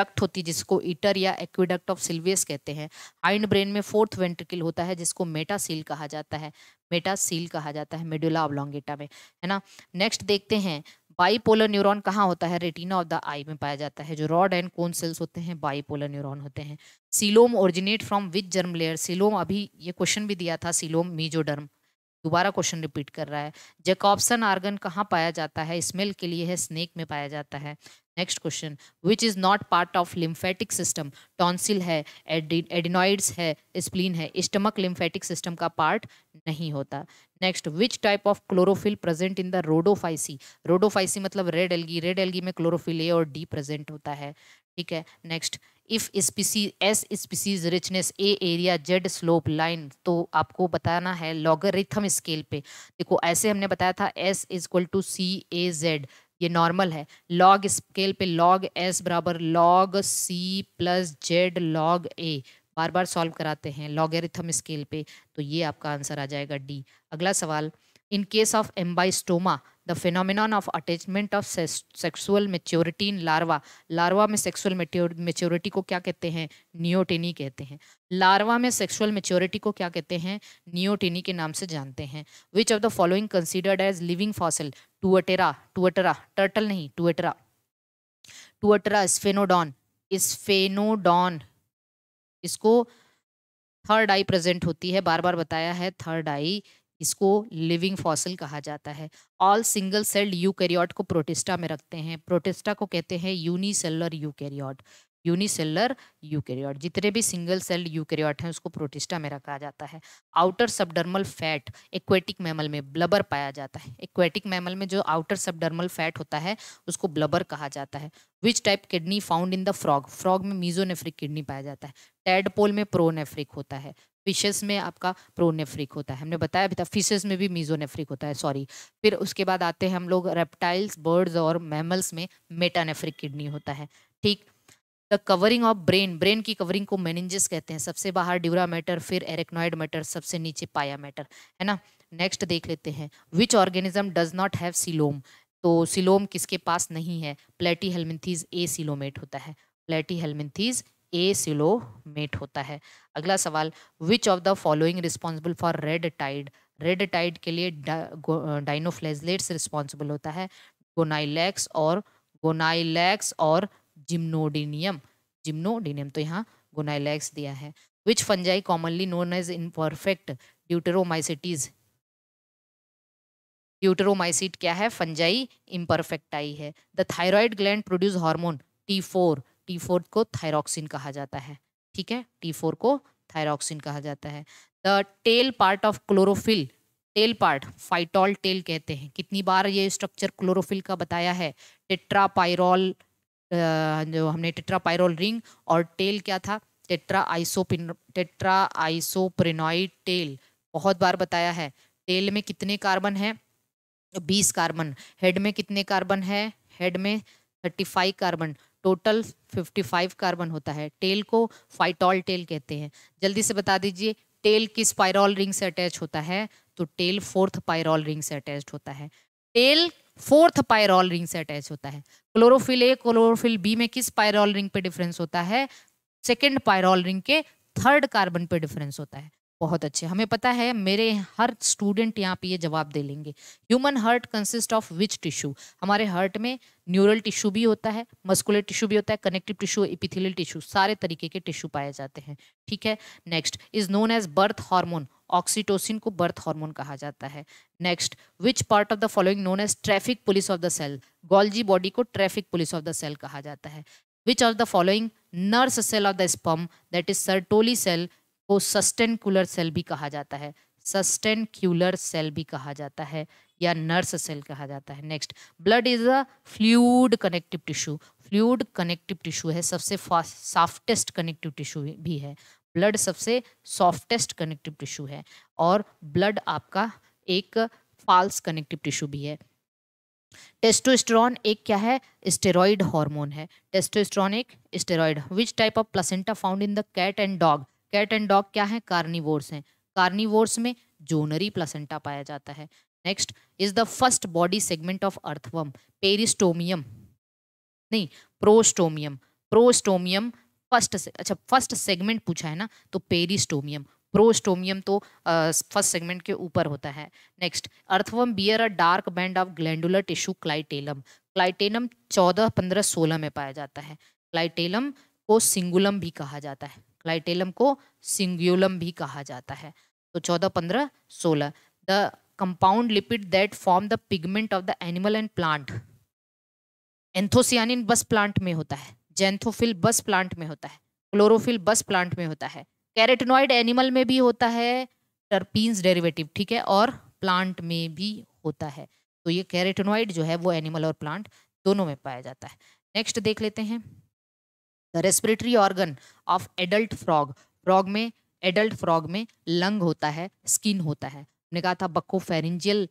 डक्ट होती है जिसको इटर या एक्विडक्ट ऑफ सिल्वियस कहते हैं हाइंड ब्रेन में फोर्थ वेंट्रिकल होता है जिसको मेटासील कहा जाता है मेटासील कहा जाता है मेडुला ऑब्लोंगेटा में है ना नेक्स्ट देखते हैं बाईपोलर न्यूरॉन कहाँ होता है रेटिना ऑफ द आई में पाया जाता है जो रॉड एंड कोन सेल्स होते हैं बाईपोलर न्यूरॉन होते हैं coelom originate from which germ layer coelom अभी ये क्वेश्चन भी दिया था सिलोम मीजोडर्म दोबारा क्वेश्चन रिपीट कर रहा है जैकॉब्सन आर्गन कहाँ पाया जाता है स्मेल के लिए है स्नेक में पाया जाता है next question which is not part of lymphatic system tonsil है एडिनॉइड्स है स्प्लीन है स्टमक लिम्फेटिक सिस्टम का पार्ट नहीं होता next which type of chlorophyll present in the Rhodophyceae Rhodophyceae मतलब रेड एलगी रेड एलगी में क्लोरोफिल ए और D present होता है ठीक है next if species species richness A area Z slope line तो आपको बताना है लॉगरिथम स्केल पे देखो ऐसे हमने बताया था S is equal to C A Z ये नॉर्मल है लॉग स्केल पे लॉग एस बराबर log C plus Z log A बार बार सॉल्व कराते हैं लॉगरिथम स्केल पे तो ये आपका आंसर आ जाएगा डी अगला सवाल in case of Ambystoma the phenomenon of attachment of sexual maturity in larva larva में सेक्सुअल मेच्योरिटी को क्या कहते हैं नियोटिनी कहते हैं लार्वा में सेक्सुअल मेच्योरिटी को क्या कहते हैं नियोटिनी के नाम से जानते हैं which of the following considered as living fossil tuatara tuatara turtle नहीं टुअटरा टुअटरा स्फेनोडॉन स्फेनोडॉन इसको थर्ड आई प्रेजेंट होती है बार बार बताया है थर्ड आई इसको लिविंग फॉसिल कहा जाता है ऑल सिंगल सेल्ड यूकैरियोट को प्रोटिस्टा में रखते हैं प्रोटिस्टा को कहते हैं यूनिसेलर यूकैरियोट यूनिसेलर यूकैरियोट जितने भी सिंगल सेल्ड यूकैरियोट हैं उसको प्रोटिस्टा में रखा जाता है outer subdermal fat aquatic mammal में ब्लबर पाया जाता है एक्वेटिक मैमल में जो आउटर सबडर्मल फैट होता है उसको ब्लबर कहा जाता है which type kidney found in the frog frog में मीजोनेफ्रिक किडनी पाया जाता है टेडपोल में प्रोनेफ्रिक होता है फिशेस में आपका प्रोनेफ्रिक होता है हमने बताया अभी तक फिशेस में भी मीजोनेफ्रिक होता है सॉरी फिर उसके बाद आते हैं हम लोग रेप्टाइल्स बर्ड्स और मैमल्स में मेटानेफ्रिक किडनी होता है ठीक the covering of brain brain की कवरिंग को मेनिंजिस कहते हैं सबसे बाहर ड्यूरा मैटर फिर एरेक्नॉइड मैटर सबसे नीचे पाया मैटर है ना नेक्स्ट देख लेते हैं which organism does not have coelom तो सिलोम किसके पास नहीं है प्लेटी हेलमिंथीज ए सिलोमेट होता है प्लेटी हेलमिंथीज ए सिलो मेट होता है अगला सवाल which of the following responsible for red tide red tide के लिए डाइनोफ्लेजलेट्स रिस्पॉन्सिबल होता है गोनाइलैक्स और गोनाइलैक्स और जिम्नोडिनियम जिम्नोडिनियम तो यहाँ गोनाइलैक्स दिया है which fungi commonly known as imperfect deuteromycetes deuteromycete क्या है फंजाई इम्परफेक्टाई है the thyroid gland produce hormone T four T four को थायरॉक्सिन कहा जाता है ठीक है टी फोर को थायरॉक्सिन कहा जाता है the tail part of chlorophyll tail part phytol tail कहते हैं कितनी बार ये स्ट्रक्चर क्लोरोफिल का बताया है टेट्रापायरॉल जो हमने टेट्रापायरॉल रिंग और टेल क्या था tetra isoprene tetra isoprenoid tail बहुत बार बताया है टेल में कितने कार्बन है बीस कार्बन हेड में कितने कार्बन है हेड में thirty five carbon total 55 carbon होता है टेल को फाइटॉल टेल कहते हैं जल्दी से बता दीजिए टेल किस पायरॉल रिंग से अटैच होता है तो टेल फोर्थ पायरॉल रिंग से अटैच होता है टेल फोर्थ पायरॉल रिंग से अटैच होता है क्लोरोफिल ए क्लोरोफिल बी में किस पायरॉल रिंग पे डिफरेंस होता है सेकेंड पायरॉल रिंग के थर्ड कार्बन पे डिफरेंस होता है बहुत अच्छे हमें पता है मेरे हर स्टूडेंट यहाँ पे ये जवाब दे लेंगे human heart consist of which tissue हमारे हार्ट में न्यूरल टिश्यू भी होता है मस्कुलर टिश्यू भी होता है कनेक्टिव टिश्यू इपिथिलियल टिश्यू सारे तरीके के टिश्यू पाए जाते हैं ठीक है next is known as birth hormone oxytocin को बर्थ हार्मोन कहा जाता है next which part of the following known as traffic police of the cell Golgi body को traffic police of the cell कहा जाता है which of the following nurse cell of the sperm that is Sertoli cell को sustentacular cell भी कहा जाता है सस्टेनक्यूलर cell भी कहा जाता है या नर्स सेल कहा जाता है next blood is a fluid connective tissue fluid connective tissue है सबसे सॉफ्टेस्ट कनेक्टिव टिश्यू भी है ब्लड सबसे सॉफ्टेस्ट कनेक्टिव टिश्यू है और ब्लड आपका एक फॉल्स कनेक्टिव टिश्यू भी है टेस्टोस्टेरॉन एक क्या है स्टेरॉइड हार्मोन है टेस्टोस्टेरॉन एक steroid which type of placenta found in the cat and dog cat and dog क्या है कार्निवोर्स हैं कार्निवोर्स में जोनरी प्लासेंटा पाया जाता है next is the first body segment of earthworm peristomium नहीं प्रोस्टोमियम प्रोस्टोमियम फर्स्ट अच्छा फर्स्ट सेगमेंट पूछा है ना तो पेरिस्टोमियम प्रोस्टोमियम तो फर्स्ट सेगमेंट के ऊपर होता है next earthworm bear a dark band of glandular tissue clitellum clitellum चौदह पंद्रह सोलह में पाया जाता है क्लाइटेलम को सिंगुलम भी कहा जाता है क्लाइटेलम को सिंग्यूलम भी कहा जाता है तो चौदह पंद्रह सोलह the compound lipid that form the pigment of the animal and plant anthocyanin बस प्लांट में होता है जेंथोफिल बस प्लांट में होता है क्लोरोफिल बस प्लांट में होता है कैरेटनॉइड एनिमल में भी होता है टर्पीन्स डेरिवेटिव ठीक है और प्लांट में भी होता है तो ये कैरेटनॉइड जो है वो एनिमल और प्लांट दोनों में पाया जाता है नेक्स्ट देख लेते हैं the respiratory organ of adult frog frog में एडल्ट फ्रॉग में लंग होता है स्किन होता है हमने कहा था बक्को फेरेंजियल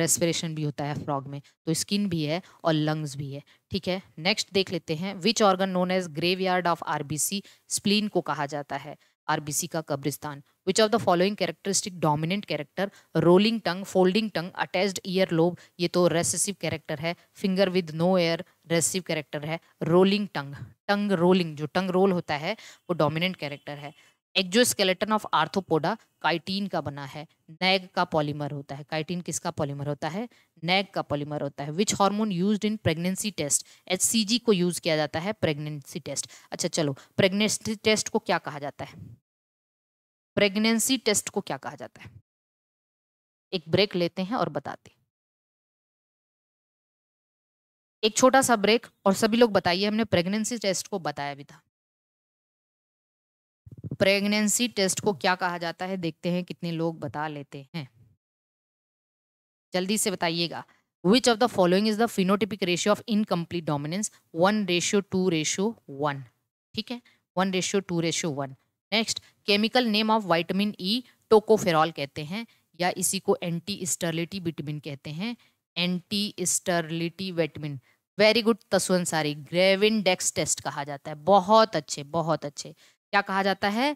रेस्पिरेशन भी होता है फ्रॉग में तो स्किन भी है और लंग्स भी है ठीक है नेक्स्ट देख लेते हैं which organ known as graveyard of RBC spleen को कहा जाता है आरबीसी का कब्रिस्तान which of the following characteristic dominant character rolling tongue folding tongue attached ear lobe ये तो रेसेसिव कैरेक्टर है finger with no hair recessive character है रोलिंग टंग टंग रोलिंग जो टंग रोल होता है वो डोमिनेंट कैरेक्टर है एक्जोस्केलेटन ऑफ आर्थोपोडा काइटीन का बना है नैग का पॉलीमर होता है काइटीन किसका पॉलीमर होता है नैग का पॉलीमर होता है which hormone used in pregnancy test HCG को यूज़ किया जाता है प्रेगनेंसी टेस्ट अच्छा चलो प्रेगनेंसी टेस्ट को क्या कहा जाता है प्रेगनेंसी टेस्ट को क्या कहा जाता है एक ब्रेक लेते हैं और बताते हैं एक छोटा सा ब्रेक और सभी लोग बताइए हमने प्रेगनेंसी टेस्ट को बताया भी था प्रेगनेंसी टेस्ट को क्या कहा जाता है देखते हैं कितने लोग बता लेते हैं जल्दी से बताइएगा which of the following is the phenotypic ratio of incomplete dominance one ratio two ratio one ठीक है one ratio two ratio one next chemical name of vitamin E tocopherol कहते हैं या इसी को एंटी स्टर्लिटी विटामिन कहते हैं anti sterility vitamin very good तस्व अंसारी ग्रेविन डेक्स टेस्ट कहा जाता है बहुत अच्छे बहुत अच्छे क्या कहा जाता है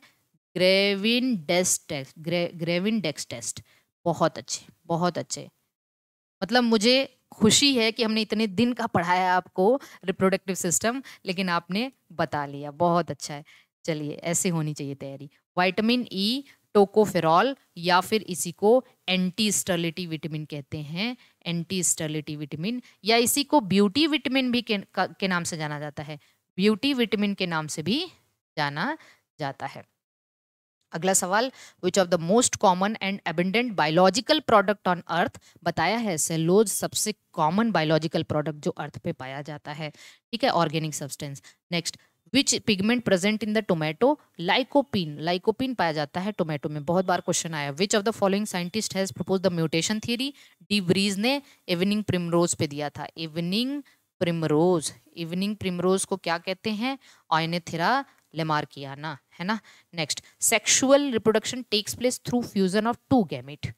gravindex test gravindex test बहुत अच्छे बहुत अच्छे मतलब मुझे खुशी है कि हमने इतने दिन का पढ़ाया आपको रिप्रोडक्टिव सिस्टम लेकिन आपने बता लिया बहुत अच्छा है चलिए ऐसे होनी चाहिए तैयारी वाइटामिन ई e, टोकोफेरॉल या फिर इसी को एंटी स्टर्लिटी विटामिन कहते हैं एंटी स्टर्लिटी विटामिन या इसी को ब्यूटी विटामिन भी के, के नाम से जाना जाता है ब्यूटी विटामिन के नाम से भी जाना जाता है अगला सवाल which of the most common and abundant biological product on earth बताया है सेलोज सबसे कॉमन बायोलॉजिकल प्रोडक्ट जो अर्थ पे पाया जाता है ठीक है organic substance next which pigment present in the tomato lycopene lycopene पाया जाता है टोमेटो में बहुत बार क्वेश्चन आया which of the following scientist has propose the mutation theory de Vries ने इवनिंग प्रिमरोज पे दिया था इवनिंग प्रिमरोज इवनिंग प्रिमरोज को क्या कहते हैं ऑयनेथिरा ना है ना next sexual reproduction takes place through fusion of two gamete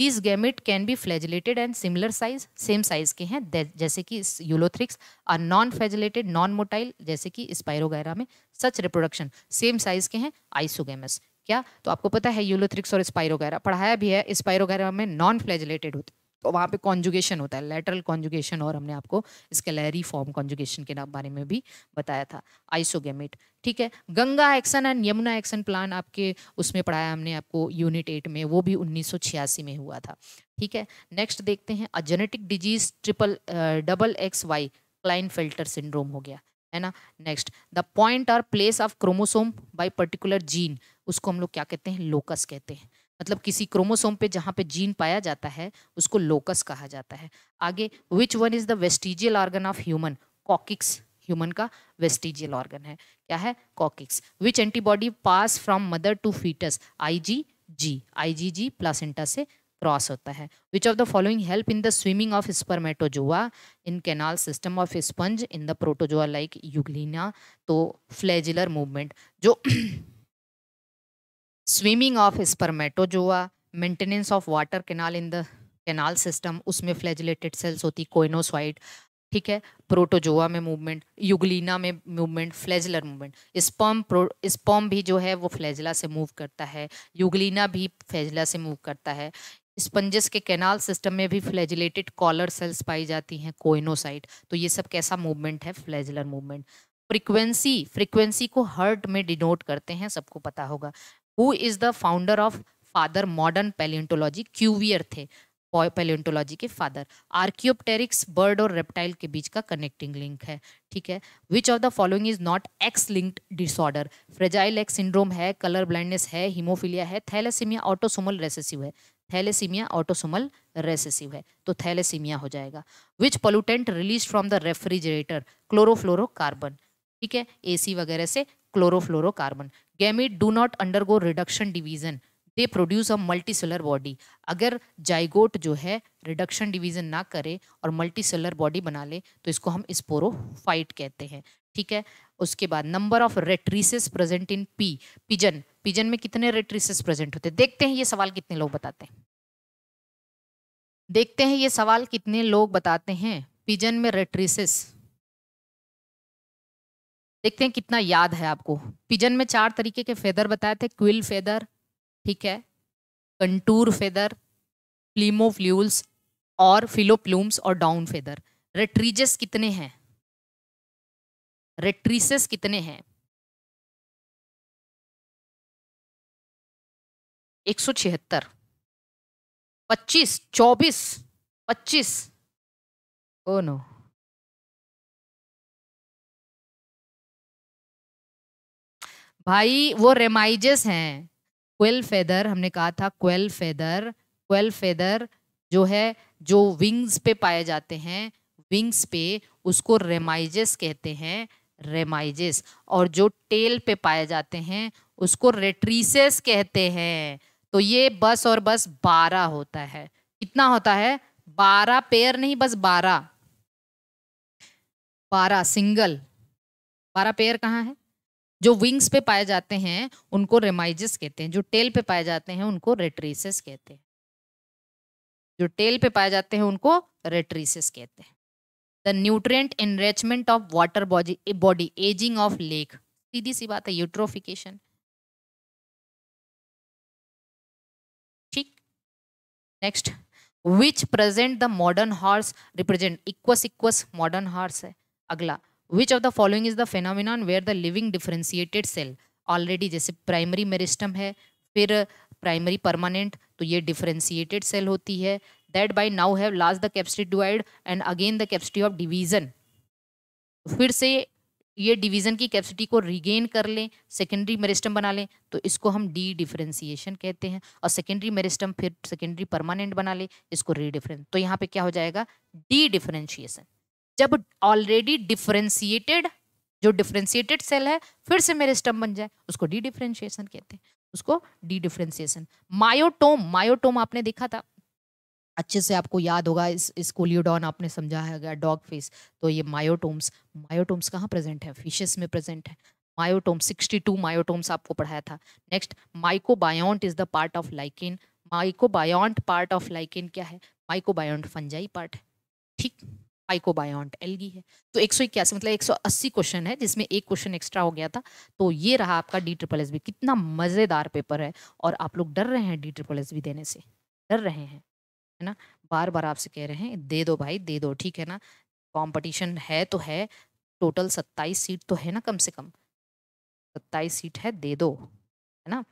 this gamete can be flagellated and similar size same size के हैं जैसे कि यूलोथ्रिक्स और नॉन फ्लैजलेटेड नॉन मोटाइल जैसे कि स्पायरोगैरा में सच रिप्रोडक्शन सेम साइज के हैं आइसोगेमस क्या तो आपको पता है यूलोथ्रिक्स और स्पायरोगैरा पढ़ाया भी है स्पायरोगैरा में नॉन फ्लैजलेटेड होते वहाँ पे कॉन्जुगेशन होता है लेटरल कॉन्जुगेशन और हमने आपको इसके लहरी फॉर्म कॉन्जुगेशन के बारे में भी बताया था आइसोगेमेट ठीक है Ganga action and Yamuna action plan आपके उसमें पढ़ाया हमने आपको यूनिट एट में वो भी उन्नीस में हुआ था ठीक है नेक्स्ट देखते हैं a genetic disease triple double X Y Klinefelter syndrome हो गया है ना नेक्स्ट द पॉइंट और place of chromosome by particular gene उसको हम लोग क्या कहते हैं लोकस कहते हैं मतलब किसी क्रोमोसोम पे जहाँ पे जीन पाया जाता है उसको लोकस कहा जाता है आगे which one is the vestigial organ of human coccyx human का वेस्टिजियल ऑर्गन है क्या है coccyx which antibody pass from mother to foetus I G G I G G placenta से क्रॉस होता है which of the following help in the swimming of spermatozoa in canal system of sponge in the protozoa like euglena तो flagellar movement जो swimming of spermatozoa maintenance of water canal in the canal system उसमें flagellated cells होती choanocyte ठीक है protozoa में movement euglena में movement flagellar movement sperm प्रो sperm भी जो है वो फ्लैजला से मूव करता है यूगलिना भी फ्लैजला से मूव करता है स्पंजस के कैनाल सिस्टम में भी फ्लैजिलेटेड कॉलर सेल्स पाई जाती हैं कोइनोसाइट तो ये सब कैसा मूवमेंट है फ्लैजलर मूवमेंट फ्रीक्वेंसी फ्रीक्वेंसी को हर्ट में डिनोट करते हैं सबको पता होगा who is the founder of father modern palaeontology Cuvier थे पेलियंटोलॉजी के फादर आर्क्योप्टेरिक्स बर्ड और रेप्टाइल के बीच का कनेक्टिंग लिंक है ठीक है which of the following is not X linked disorder fragile X syndrome है कलर ब्लाइंडनेस है हिमोफिलिया है थैलेसीमिया ऑटोसोमल रेसेसिव है थैलेसीमिया ऑटोसोमल रेसेसिव है तो थैलेसीमिया हो जाएगा which pollutant release from the refrigerator chlorofluorocarbon ठीक है एसी वगैरह से chlorofluorocarbon gamete do not undergo reduction division they produce a multicellular body अगर जाइगोट जो है रिडक्शन डिवीजन ना करे और मल्टीसेलर बॉडी बना ले तो इसको हम स्पोरोफाइट कहते हैं ठीक है उसके बाद number of rectrices present in P pigeon pigeon में कितने रेट्रीसेस प्रेजेंट होते हैं देखते हैं ये सवाल कितने लोग बताते हैं देखते हैं ये सवाल कितने लोग बताते हैं पिजन में रेट्रीसेस देखते हैं कितना याद है आपको पिजन में चार तरीके के फेदर बताए थे क्विल फेदर ठीक है कंटूर फेदर प्लीमो फ्ल्यूल्स और फिलोप्लूम्स और डाउन फेदर रेट्रीजस कितने हैं रेट्रीसेस कितने हैं 176 25 24 25 ओ नो भाई वो रेमाइजेस हैं क्वेल फेदर हमने कहा था क्वेल फेदर क्वेल फेदर जो है जो विंग्स पे पाए जाते हैं विंग्स पे उसको रेमाइजेस कहते हैं रेमाइजेस और जो टेल पे पाए जाते हैं उसको रेट्रीसेस कहते हैं तो ये बस और बस बारह होता है कितना होता है बारह पेयर नहीं बस बारह बारह सिंगल बारह पेयर कहाँ है जो विंग्स पे पाए जाते हैं उनको रेमाइजिस कहते हैं जो टेल पे पाए जाते हैं उनको रेट्रीसेस कहते हैं जो टेल पे पाए जाते हैं उनको रेट्रीसेस कहते हैं the nutrient enrichment of water body body ageing of lake सीधी सी बात है यूट्रोफिकेशन ठीक next which present the modern horse represent Equus Equus modern horse है अगला which of the following is the phenomenon where the living differentiated cell already जैसे primary meristem है फिर प्राइमरी परमानेंट तो ये डिफ्रेंशिएटेड सेल होती है that by now have lost the capacity divide and again the capacity of division फिर से ये डिवीजन की कैप्सिटी को रिगेन कर लें सेकेंडरी मेरिस्टम बना लें तो इसको हम डी डिफ्रेंसिएशन कहते हैं और सेकेंडरी मेरिस्टम फिर सेकेंडरी परमानेंट बना लें इसको रीडिफ्रेंस तो यहाँ पे क्या हो जाएगा डी डिफ्रेंशिएशन जब ऑलरेडी डिफ्रेंशिएटेड जो डिफ्रेंशिएटेड सेल है फिर से मेरे स्टम बन जाए उसको डी डिफ्रेंशिएशन कहते हैं उसको डी डिफ्रेंशिएशन मायोटोम मायोटोम आपने देखा था अच्छे से आपको याद होगा इस स्कोलियोडॉन आपने समझाया गया डॉग फेस तो ये मायोटोम्स मायोटोम्स कहाँ प्रेजेंट है फिशेस में प्रेजेंट है मायोटोम 62 मायोटोम्स आपको पढ़ाया था next mycobiont is the part of lichen mycobiont part of lichen क्या है माइकोबायोंट फंजाई पार्ट है ठीक पाइकोबायोंट एलगी है तो एक सौ इक्यासी मतलब एक सौ अस्सी क्वेश्चन है जिसमें एक क्वेश्चन एक्स्ट्रा हो गया था तो ये रहा आपका डी ट्रिपल एस बी कितना मज़ेदार पेपर है और आप लोग डर रहे हैं डी ट्रिपल एस बी देने से डर रहे हैं है ना बार बार आपसे कह रहे हैं दे दो भाई दे दो ठीक है ना कॉम्पटिशन है तो है टोटल सत्ताईस सीट तो है ना कम से कम सत्ताईस सीट है दे दो है ना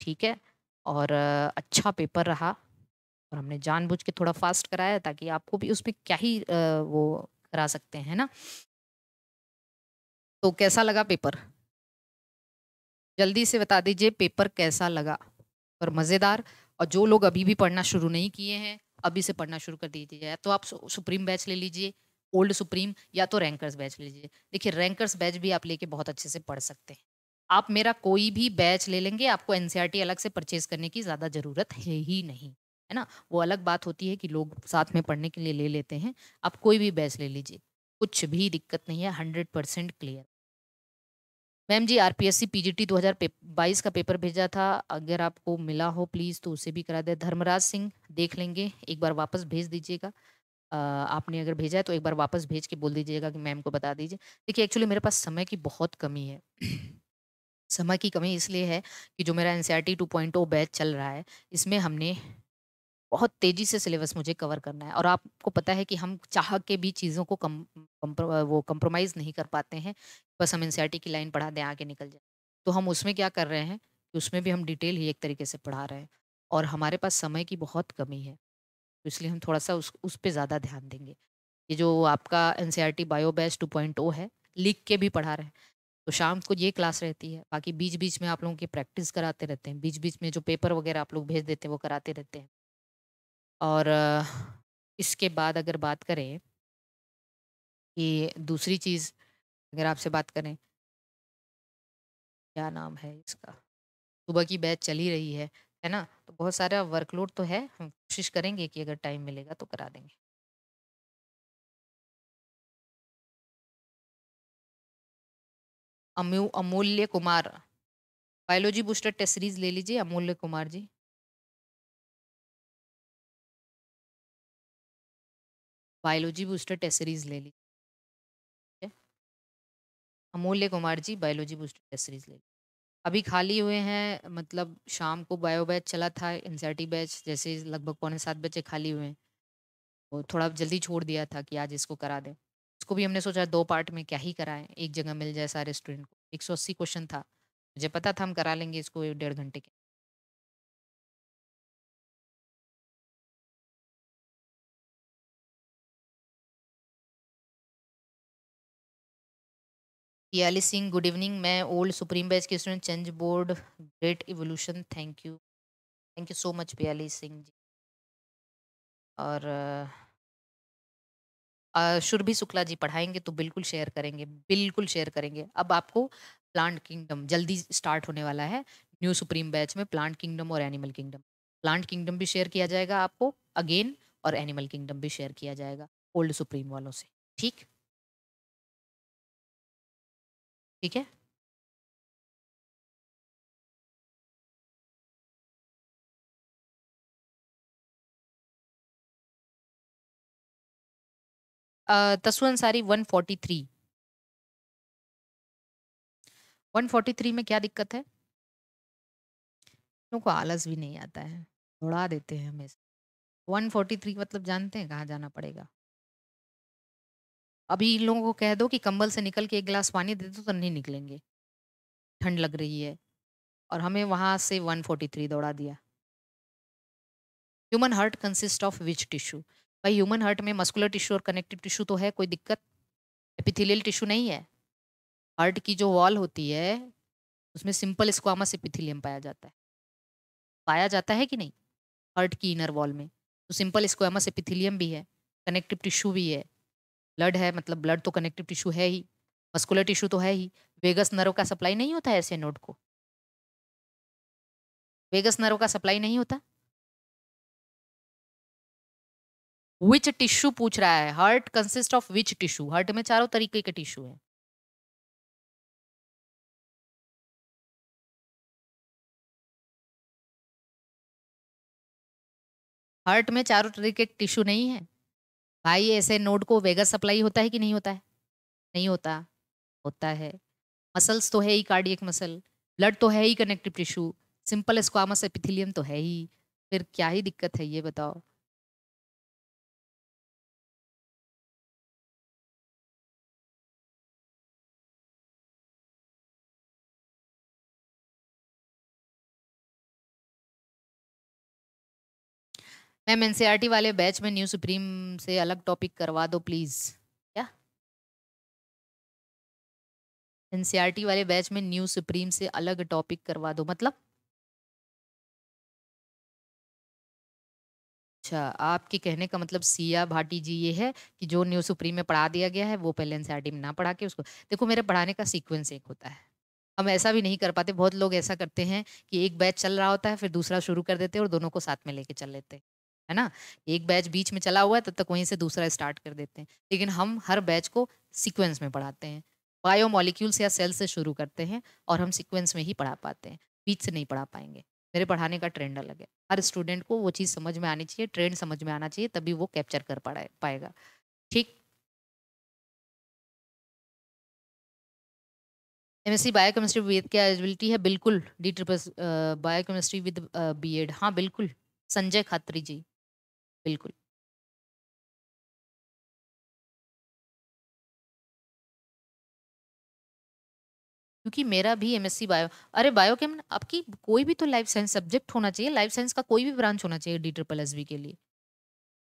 ठीक है और अच्छा पेपर रहा और हमने जानबूझ के थोड़ा फास्ट कराया ताकि आपको भी उसमें क्या ही वो करा सकते हैं ना तो कैसा लगा पेपर जल्दी से बता दीजिए पेपर कैसा लगा पर मज़ेदार और जो लोग अभी भी पढ़ना शुरू नहीं किए हैं अभी से पढ़ना शुरू कर दीजिए या तो आप सुप्रीम बैच ले लीजिए ओल्ड सुप्रीम या तो रैंकर्स बैच ले लीजिए देखिए रैंकर्स बैच भी आप लेके बहुत अच्छे से पढ़ सकते हैं आप मेरा कोई भी बैच ले लेंगे आपको एनसीईआरटी अलग से परचेज करने की ज़्यादा ज़रूरत है ही नहीं है ना वो अलग बात होती है कि लोग साथ में पढ़ने के लिए ले लेते हैं आप कोई भी बैच ले लीजिए कुछ भी दिक्कत नहीं है hundred percent clear ma'am G R P P S C G T दो हज़ार बाईस का पेपर भेजा था अगर आपको मिला हो प्लीज़ तो उसे भी करा दे धर्मराज सिंह देख लेंगे एक बार वापस भेज दीजिएगा आपने अगर भेजा है तो एक बार वापस भेज के बोल दीजिएगा कि मैम को बता दीजिए देखिए एक्चुअली मेरे पास समय की बहुत कमी है समय की कमी इसलिए है कि जो मेरा N C R T two point O batch चल रहा है इसमें हमने बहुत तेजी से सिलेबस मुझे कवर करना है और आपको पता है कि हम चाह के भी चीज़ों को कम, कम वो कंप्रोमाइज़ नहीं कर पाते हैं बस हम एन की लाइन पढ़ा दें आगे निकल जाए तो हम उसमें क्या कर रहे हैं कि उसमें भी हम डिटेल ही एक तरीके से पढ़ा रहे हैं और हमारे पास समय की बहुत कमी है तो इसलिए हम थोड़ा सा उस उस पर ज़्यादा ध्यान देंगे ये जो आपका N C R T bio base two point O है लिख के भी पढ़ा रहे हैं तो शाम को ये क्लास रहती है बाकी बीच बीच में आप लोगों की प्रैक्टिस कराते रहते हैं बीच बीच में जो पेपर वगैरह आप लोग भेज देते हैं वो कराते रहते हैं और इसके बाद अगर बात करें कि दूसरी चीज़ अगर आपसे बात करें क्या नाम है इसका? सुबह की बैच चल ही रही है, है ना? तो बहुत सारा वर्कलोड तो है, हम कोशिश करेंगे कि अगर टाइम मिलेगा तो करा देंगे। अमू Amulya Kumar, biology booster test series ले लीजिए, Amulya Kumar ji. Biology booster test series ले ली Amulya Kumar ji biology booster test series ले ली अभी खाली हुए हैं मतलब शाम को बायो बैच चला था एनसीआरटी बैच जैसे लगभग पौने सात बच्चे खाली हुए हैं वो थोड़ा जल्दी छोड़ दिया था कि आज इसको करा दें इसको भी हमने सोचा दो पार्ट में क्या ही कराएं एक जगह मिल जाए सारे स्टूडेंट को एक सौ अस्सी क्वेश्चन था मुझे पता था हम करा लेंगे इसको डेढ़ घंटे के पियाली सिंह गुड इवनिंग मैं ओल्ड सुप्रीम बैच के student change board great evolution thank you thank you so much Piyali Singh ji और शुरभि शुक्ला जी पढ़ाएंगे तो बिल्कुल शेयर करेंगे बिल्कुल शेयर करेंगे अब आपको प्लांट किंगडम जल्दी स्टार्ट होने वाला है न्यू सुप्रीम बैच में प्लांट किंगडम और एनिमल किंगडम प्लांट किंगडम भी शेयर किया जाएगा आपको अगेन और एनिमल किंगडम भी शेयर किया जाएगा ओल्ड सुप्रीम वालों से ठीक ठीक है तस्व Ansari one forty three one forty three में क्या दिक्कत है को आलस भी नहीं आता है दौड़ा देते हैं हमेशा वन फोर्टी थ्री मतलब जानते हैं कहाँ जाना पड़ेगा अभी इन लोगों को कह दो कि कंबल से निकल के एक गिलास पानी दे दो तो नहीं निकलेंगे ठंड लग रही है और हमें वहाँ से 143 दौड़ा दिया human heart consist of which tissue भाई ह्यूमन हार्ट में मस्कुलर टिश्यू और कनेक्टिव टिश्यू तो है कोई दिक्कत एपिथिलियल टिश्यू नहीं है हार्ट की जो वॉल होती है उसमें सिंपल स्क्वामस एपिथिलियम पाया जाता है पाया जाता है कि नहीं हार्ट की इनर वॉल में तो सिंपल स्क्वामस एपिथिलियम भी है कनेक्टिव टिश्यू भी है ब्लड है मतलब ब्लड तो कनेक्टिव टिश्यू है ही मस्कुलर टिश्यू तो है ही वेगस नर्व का सप्लाई नहीं होता ऐसे नोट को वेगस नर्व का सप्लाई नहीं होता विच टिश्यू पूछ रहा है heart consist of which tissue heart में चारों तरीके के टिश्यू है हार्ट में चारों तरीके के टिश्यू नहीं है भाई ऐसे नोड को वेगस सप्लाई होता है कि नहीं होता है नहीं होता होता है मसल्स तो है ही कार्डियक मसल ब्लड तो है ही connective tissue simple squamous epithelium तो है ही फिर क्या ही दिक्कत है ये बताओ मैम एनसीईआरटी e वाले बैच में न्यू सुप्रीम से अलग टॉपिक करवा दो प्लीज़ क्या एनसीईआरटी e वाले बैच में न्यू सुप्रीम से अलग टॉपिक करवा दो मतलब अच्छा आपके कहने का मतलब सिया भाटी जी ये है कि जो न्यू सुप्रीम में पढ़ा दिया गया है वो पहले एनसीईआरटी e में ना पढ़ा के उसको देखो मेरे पढ़ाने का सीक्वेंस एक होता है हम ऐसा भी नहीं कर पाते बहुत लोग ऐसा करते हैं कि एक बैच चल रहा होता है फिर दूसरा शुरू कर देते हैं और दोनों को साथ में लेके चल लेते हैं है ना एक बैच बीच में चला हुआ है तब तक वहीं से दूसरा स्टार्ट कर देते हैं लेकिन हम हर बैच को सिक्वेंस में पढ़ाते हैं बायो मॉलिक्यूल्स या सेल से शुरू करते हैं और हम सिक्वेंस में ही पढ़ा पाते हैं बीच से नहीं पढ़ा पाएंगे मेरे पढ़ाने का ट्रेंड अलग है हर स्टूडेंट को वो चीज़ समझ में आनी चाहिए ट्रेंड समझ में आना चाहिए तभी वो कैप्चर कर पाए पाएगा ठीक M S C bio chemistry with क्या एलिजिबिलिटी है बिल्कुल D triple bio chemistry with B Ed हाँ बिल्कुल संजय खात्री जी बिल्कुल। क्योंकि मेरा भी एमएससी बायो अरे बायो केम आपकी कोई भी तो लाइफ साइंस सब्जेक्ट होना चाहिए लाइफ साइंस का कोई भी ब्रांच होना चाहिए डी ट्रिपल एस के लिए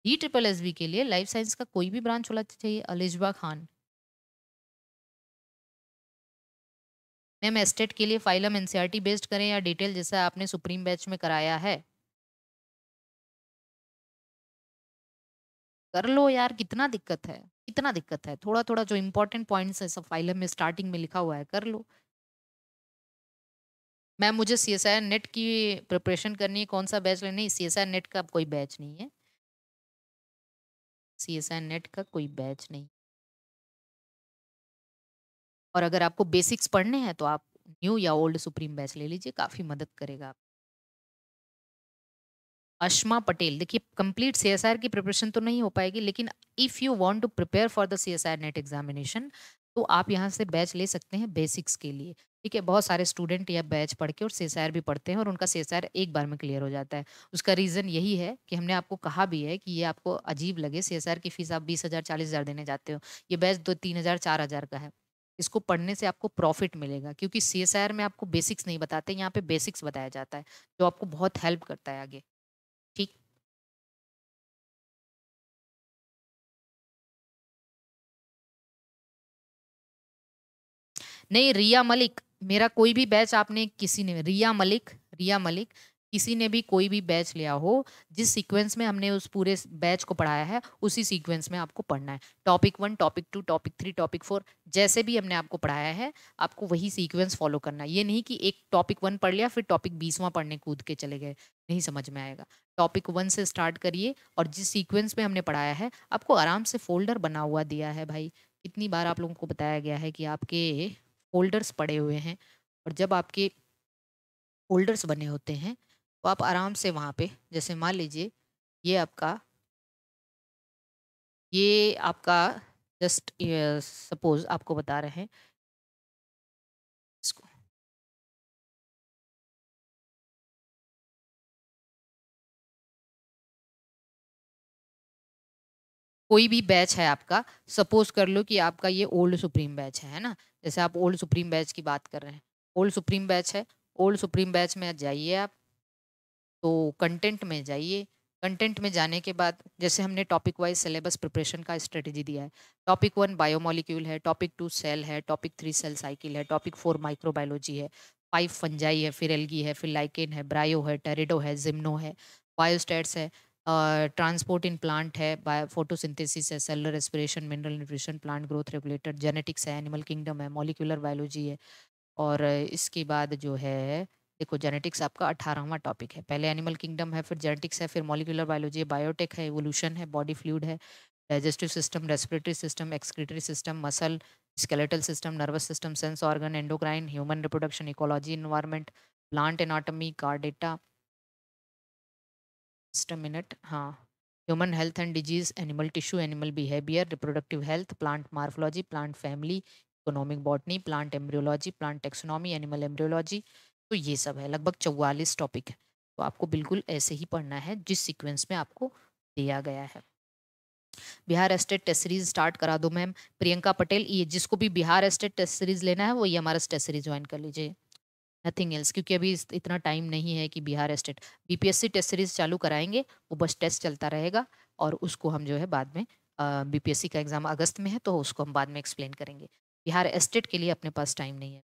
डी ट्रिपल एस के लिए लाइफ साइंस का कोई भी ब्रांच होना चाहिए अलिजबा खान मैम एस्टेट के लिए फाइलम एनसीईआरटी बेस्ड करें या डिटेल जैसा आपने सुप्रीम बैच में कराया है कर लो यार कितना दिक्कत है कितना दिक्कत है थोड़ा थोड़ा जो इम्पोर्टेंट पॉइंट्स है सब फाइलम में स्टार्टिंग में लिखा हुआ है कर लो मैम मुझे सी एस आई नेट की प्रिपरेशन करनी है कौन सा बैच लेना है सी एस आई नेट का कोई बैच नहीं है सी एस आई नेट का कोई बैच नहीं और अगर आपको बेसिक्स पढ़ने हैं तो आप न्यू या ओल्ड सुप्रीम बैच ले लीजिए काफ़ी मदद करेगा आप अशमा पटेल देखिए कंप्लीट सी एस आर की प्रिपरेशन तो नहीं हो पाएगी लेकिन if you want to prepare for the C S R NET examination तो आप यहाँ से बैच ले सकते हैं बेसिक्स के लिए ठीक है बहुत सारे स्टूडेंट या बैच पढ़ के और सी भी पढ़ते हैं और उनका सी एक बार में क्लियर हो जाता है उसका रीज़न यही है कि हमने आपको कहा भी है कि ये आपको अजीब लगे सी की फ़ीस आप बीस हज़ार चालीस हज़ार देने जाते हो ये बैच दो तीन हज़ार चार हज़ार का है इसको पढ़ने से आपको प्रॉफिट मिलेगा क्योंकि सी में आपको बेसिक्स नहीं बताते यहाँ पे बेसिक्स बताया जाता है जो आपको बहुत हेल्प करता है आगे नहीं रिया मलिक मेरा कोई भी बैच आपने किसी ने रिया मलिक रिया मलिक किसी ने भी कोई भी बैच लिया हो जिस सीक्वेंस में हमने उस पूरे बैच को पढ़ाया है उसी सीक्वेंस में आपको पढ़ना है topic one topic two topic three topic four जैसे भी हमने आपको पढ़ाया है आपको वही सीक्वेंस फॉलो करना है ये नहीं कि एक टॉपिक वन पढ़ लिया फिर टॉपिक बीसवां पढ़ने कूद के चले गए नहीं समझ में आएगा टॉपिक वन से स्टार्ट करिए और जिस सीक्वेंस में हमने पढ़ाया है आपको आराम से फोल्डर बना हुआ दिया है भाई कितनी बार आप लोगों को बताया गया है कि आपके फोल्डर्स पड़े हुए हैं और जब आपके फोल्डर्स बने होते हैं तो आप आराम से वहाँ पे जैसे मान लीजिए ये आपका ये आपका जस्ट सपोज आपको बता रहे हैं इसको कोई भी बैच है आपका सपोज कर लो कि आपका ये ओल्ड सुप्रीम बैच है ना जैसे आप ओल्ड सुप्रीम बैच की बात कर रहे हैं ओल्ड सुप्रीम बैच है ओल्ड सुप्रीम बैच में जाइए आप तो कंटेंट में जाइए कंटेंट में जाने के बाद जैसे हमने टॉपिक वाइज सिलेबस प्रिपरेशन का स्ट्रेटजी दिया है टॉपिक वन बायोमोलिक्यूल है टॉपिक टू सेल है टॉपिक थ्री सेल साइकिल है टॉपिक फोर माइक्रोबायोलॉजी है फाइव फंजाई है फिर एलगी है फिर लाइकेन है ब्रायो है टेरिडो है जिम्नो है बायोस्टेट्स है ट्रांसपोर्ट इन प्लांट है बायो फोटोसिंथेसिस है cellular respiration mineral nutrition plant growth regulator genetics है एनिमल किंगडम है मोलिकुलर बायोलॉजी है और इसके बाद जो है देखो जेनेटिक्स आपका अठारहवां टॉपिक है पहले एनिमल किंगडम है फिर जेनेटिक्स है फिर मॉलिकुलर बायोलॉजी है बायोटेक है एवोल्यूशन है बॉडी फ्लूड है digestive system respiratory system excretory system muscle skeletal system nervous system sense organ endocrine human reproduction ecology environment plant anatomy chordata just a minute हाँ human health and disease animal tissue animal behaviour reproductive health plant morphology plant family economic botany plant embryology plant taxonomy animal embryology तो ये सब है लगभग चौवालीस topic है तो आपको बिल्कुल ऐसे ही पढ़ना है जिस सीक्वेंस में आपको दिया गया है Bihar state test series start करा दो मैम प्रियंका पटेल ये जिसको भी बिहार एस्टेट टेस्ट सीरीज लेना है वो ये हमारा टेस्ट सीरीज ज्वाइन कर लीजिए नथिंग एल्स क्योंकि अभी इतना टाइम नहीं है कि Bihar state BPSC test series चालू कराएंगे वो बस टेस्ट चलता रहेगा और उसको हम जो है बाद में बीपीएससी का एग्ज़ाम अगस्त में है तो उसको हम बाद में एक्सप्लेन करेंगे बिहार स्टेट के लिए अपने पास टाइम नहीं है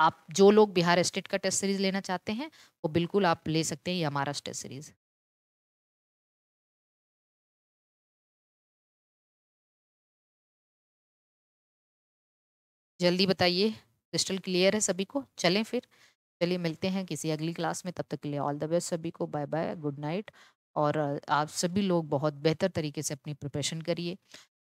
आप जो लोग बिहार स्टेट का टेस्ट सीरीज लेना चाहते हैं वो बिल्कुल आप ले सकते हैं ये हमारा टेस्ट सीरीज़ जल्दी बताइए क्रिस्टल क्लियर है सभी को चलें फिर चलिए मिलते हैं किसी अगली क्लास में तब तक के लिए ऑल द बेस्ट सभी को बाय बाय गुड नाइट और आप सभी लोग बहुत बेहतर तरीके से अपनी प्रिपरेशन करिए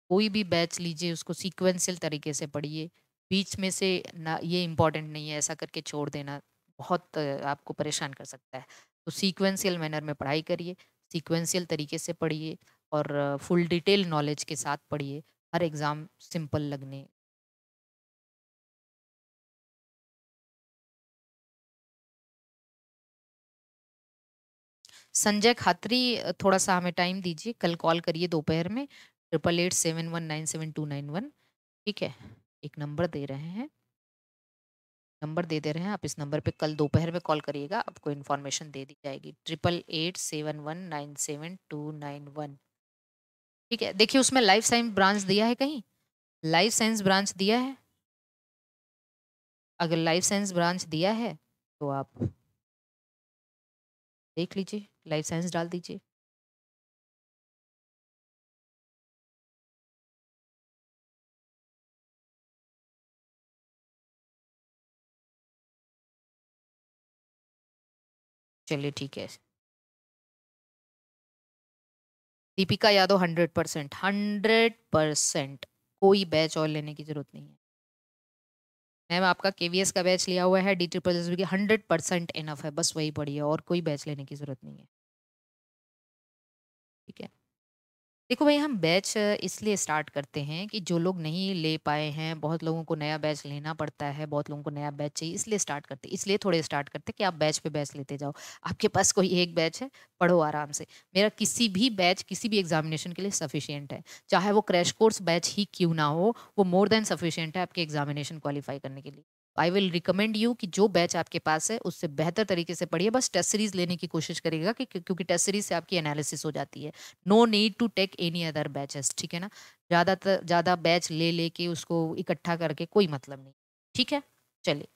कोई भी बैच लीजिए उसको सीक्वेंशियल तरीके से पढ़िए बीच में से ना ये इम्पॉर्टेंट नहीं है ऐसा करके छोड़ देना बहुत आपको परेशान कर सकता है तो सीक्वेंशियल मैनर में पढ़ाई करिए सीक्वेंशियल तरीके से पढ़िए और फुल डिटेल नॉलेज के साथ पढ़िए हर एग्ज़ाम सिंपल लगने संजय खात्री थोड़ा सा हमें टाइम दीजिए कल कॉल करिए दोपहर में triple eight seven one nine seven two nine one ठीक है एक नंबर दे रहे हैं नंबर दे दे रहे हैं आप इस नंबर पे कल दोपहर में कॉल करिएगा आपको इन्फॉर्मेशन दे दी जाएगी triple eight seven one nine seven two nine one ठीक है देखिए उसमें लाइफ साइंस ब्रांच दिया है कहीं लाइफ साइंस ब्रांच दिया है अगर लाइफ साइंस ब्रांच दिया है तो आप देख लीजिए लाइफ साइंस डाल दीजिए चलिए ठीक है Deepika Yadav hundred percent hundred percent कोई बैच और लेने की जरूरत नहीं है मैम आपका के वी एस का बैच लिया हुआ है डी ट्रिपल की हंड्रेड परसेंट इनफ है बस वही पढ़िए और कोई बैच लेने की ज़रूरत नहीं है ठीक है देखो भाई हम बैच इसलिए स्टार्ट करते हैं कि जो लोग नहीं ले पाए हैं बहुत लोगों को नया बैच लेना पड़ता है बहुत लोगों को नया बैच चाहिए इसलिए स्टार्ट करते इसलिए थोड़े स्टार्ट करते कि आप बैच पे बैच लेते जाओ आपके पास कोई एक बैच है पढ़ो आराम से मेरा किसी भी बैच किसी भी एग्जामिनेशन के लिए सफिशियंट है चाहे वो क्रैश कोर्स बैच ही क्यों ना हो वो मोर देन सफिशियंट है आपके एग्जामिनेशन क्वालिफाई करने के लिए आई विल रिकमेंड यू कि जो बैच आपके पास है उससे बेहतर तरीके से पढ़िए बस टेस्ट सीरीज लेने की कोशिश करिएगा कि क्योंकि टेस्ट सीरीज से आपकी एनालिसिस हो जाती है no need to take any other batches ठीक है ना ज़्यादातर ज़्यादा बैच ले लेके उसको इकट्ठा करके कोई मतलब नहीं ठीक है चलिए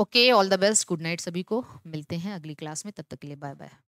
okay all the best good night सभी को मिलते हैं अगली क्लास में तब तक के लिए बाय बाय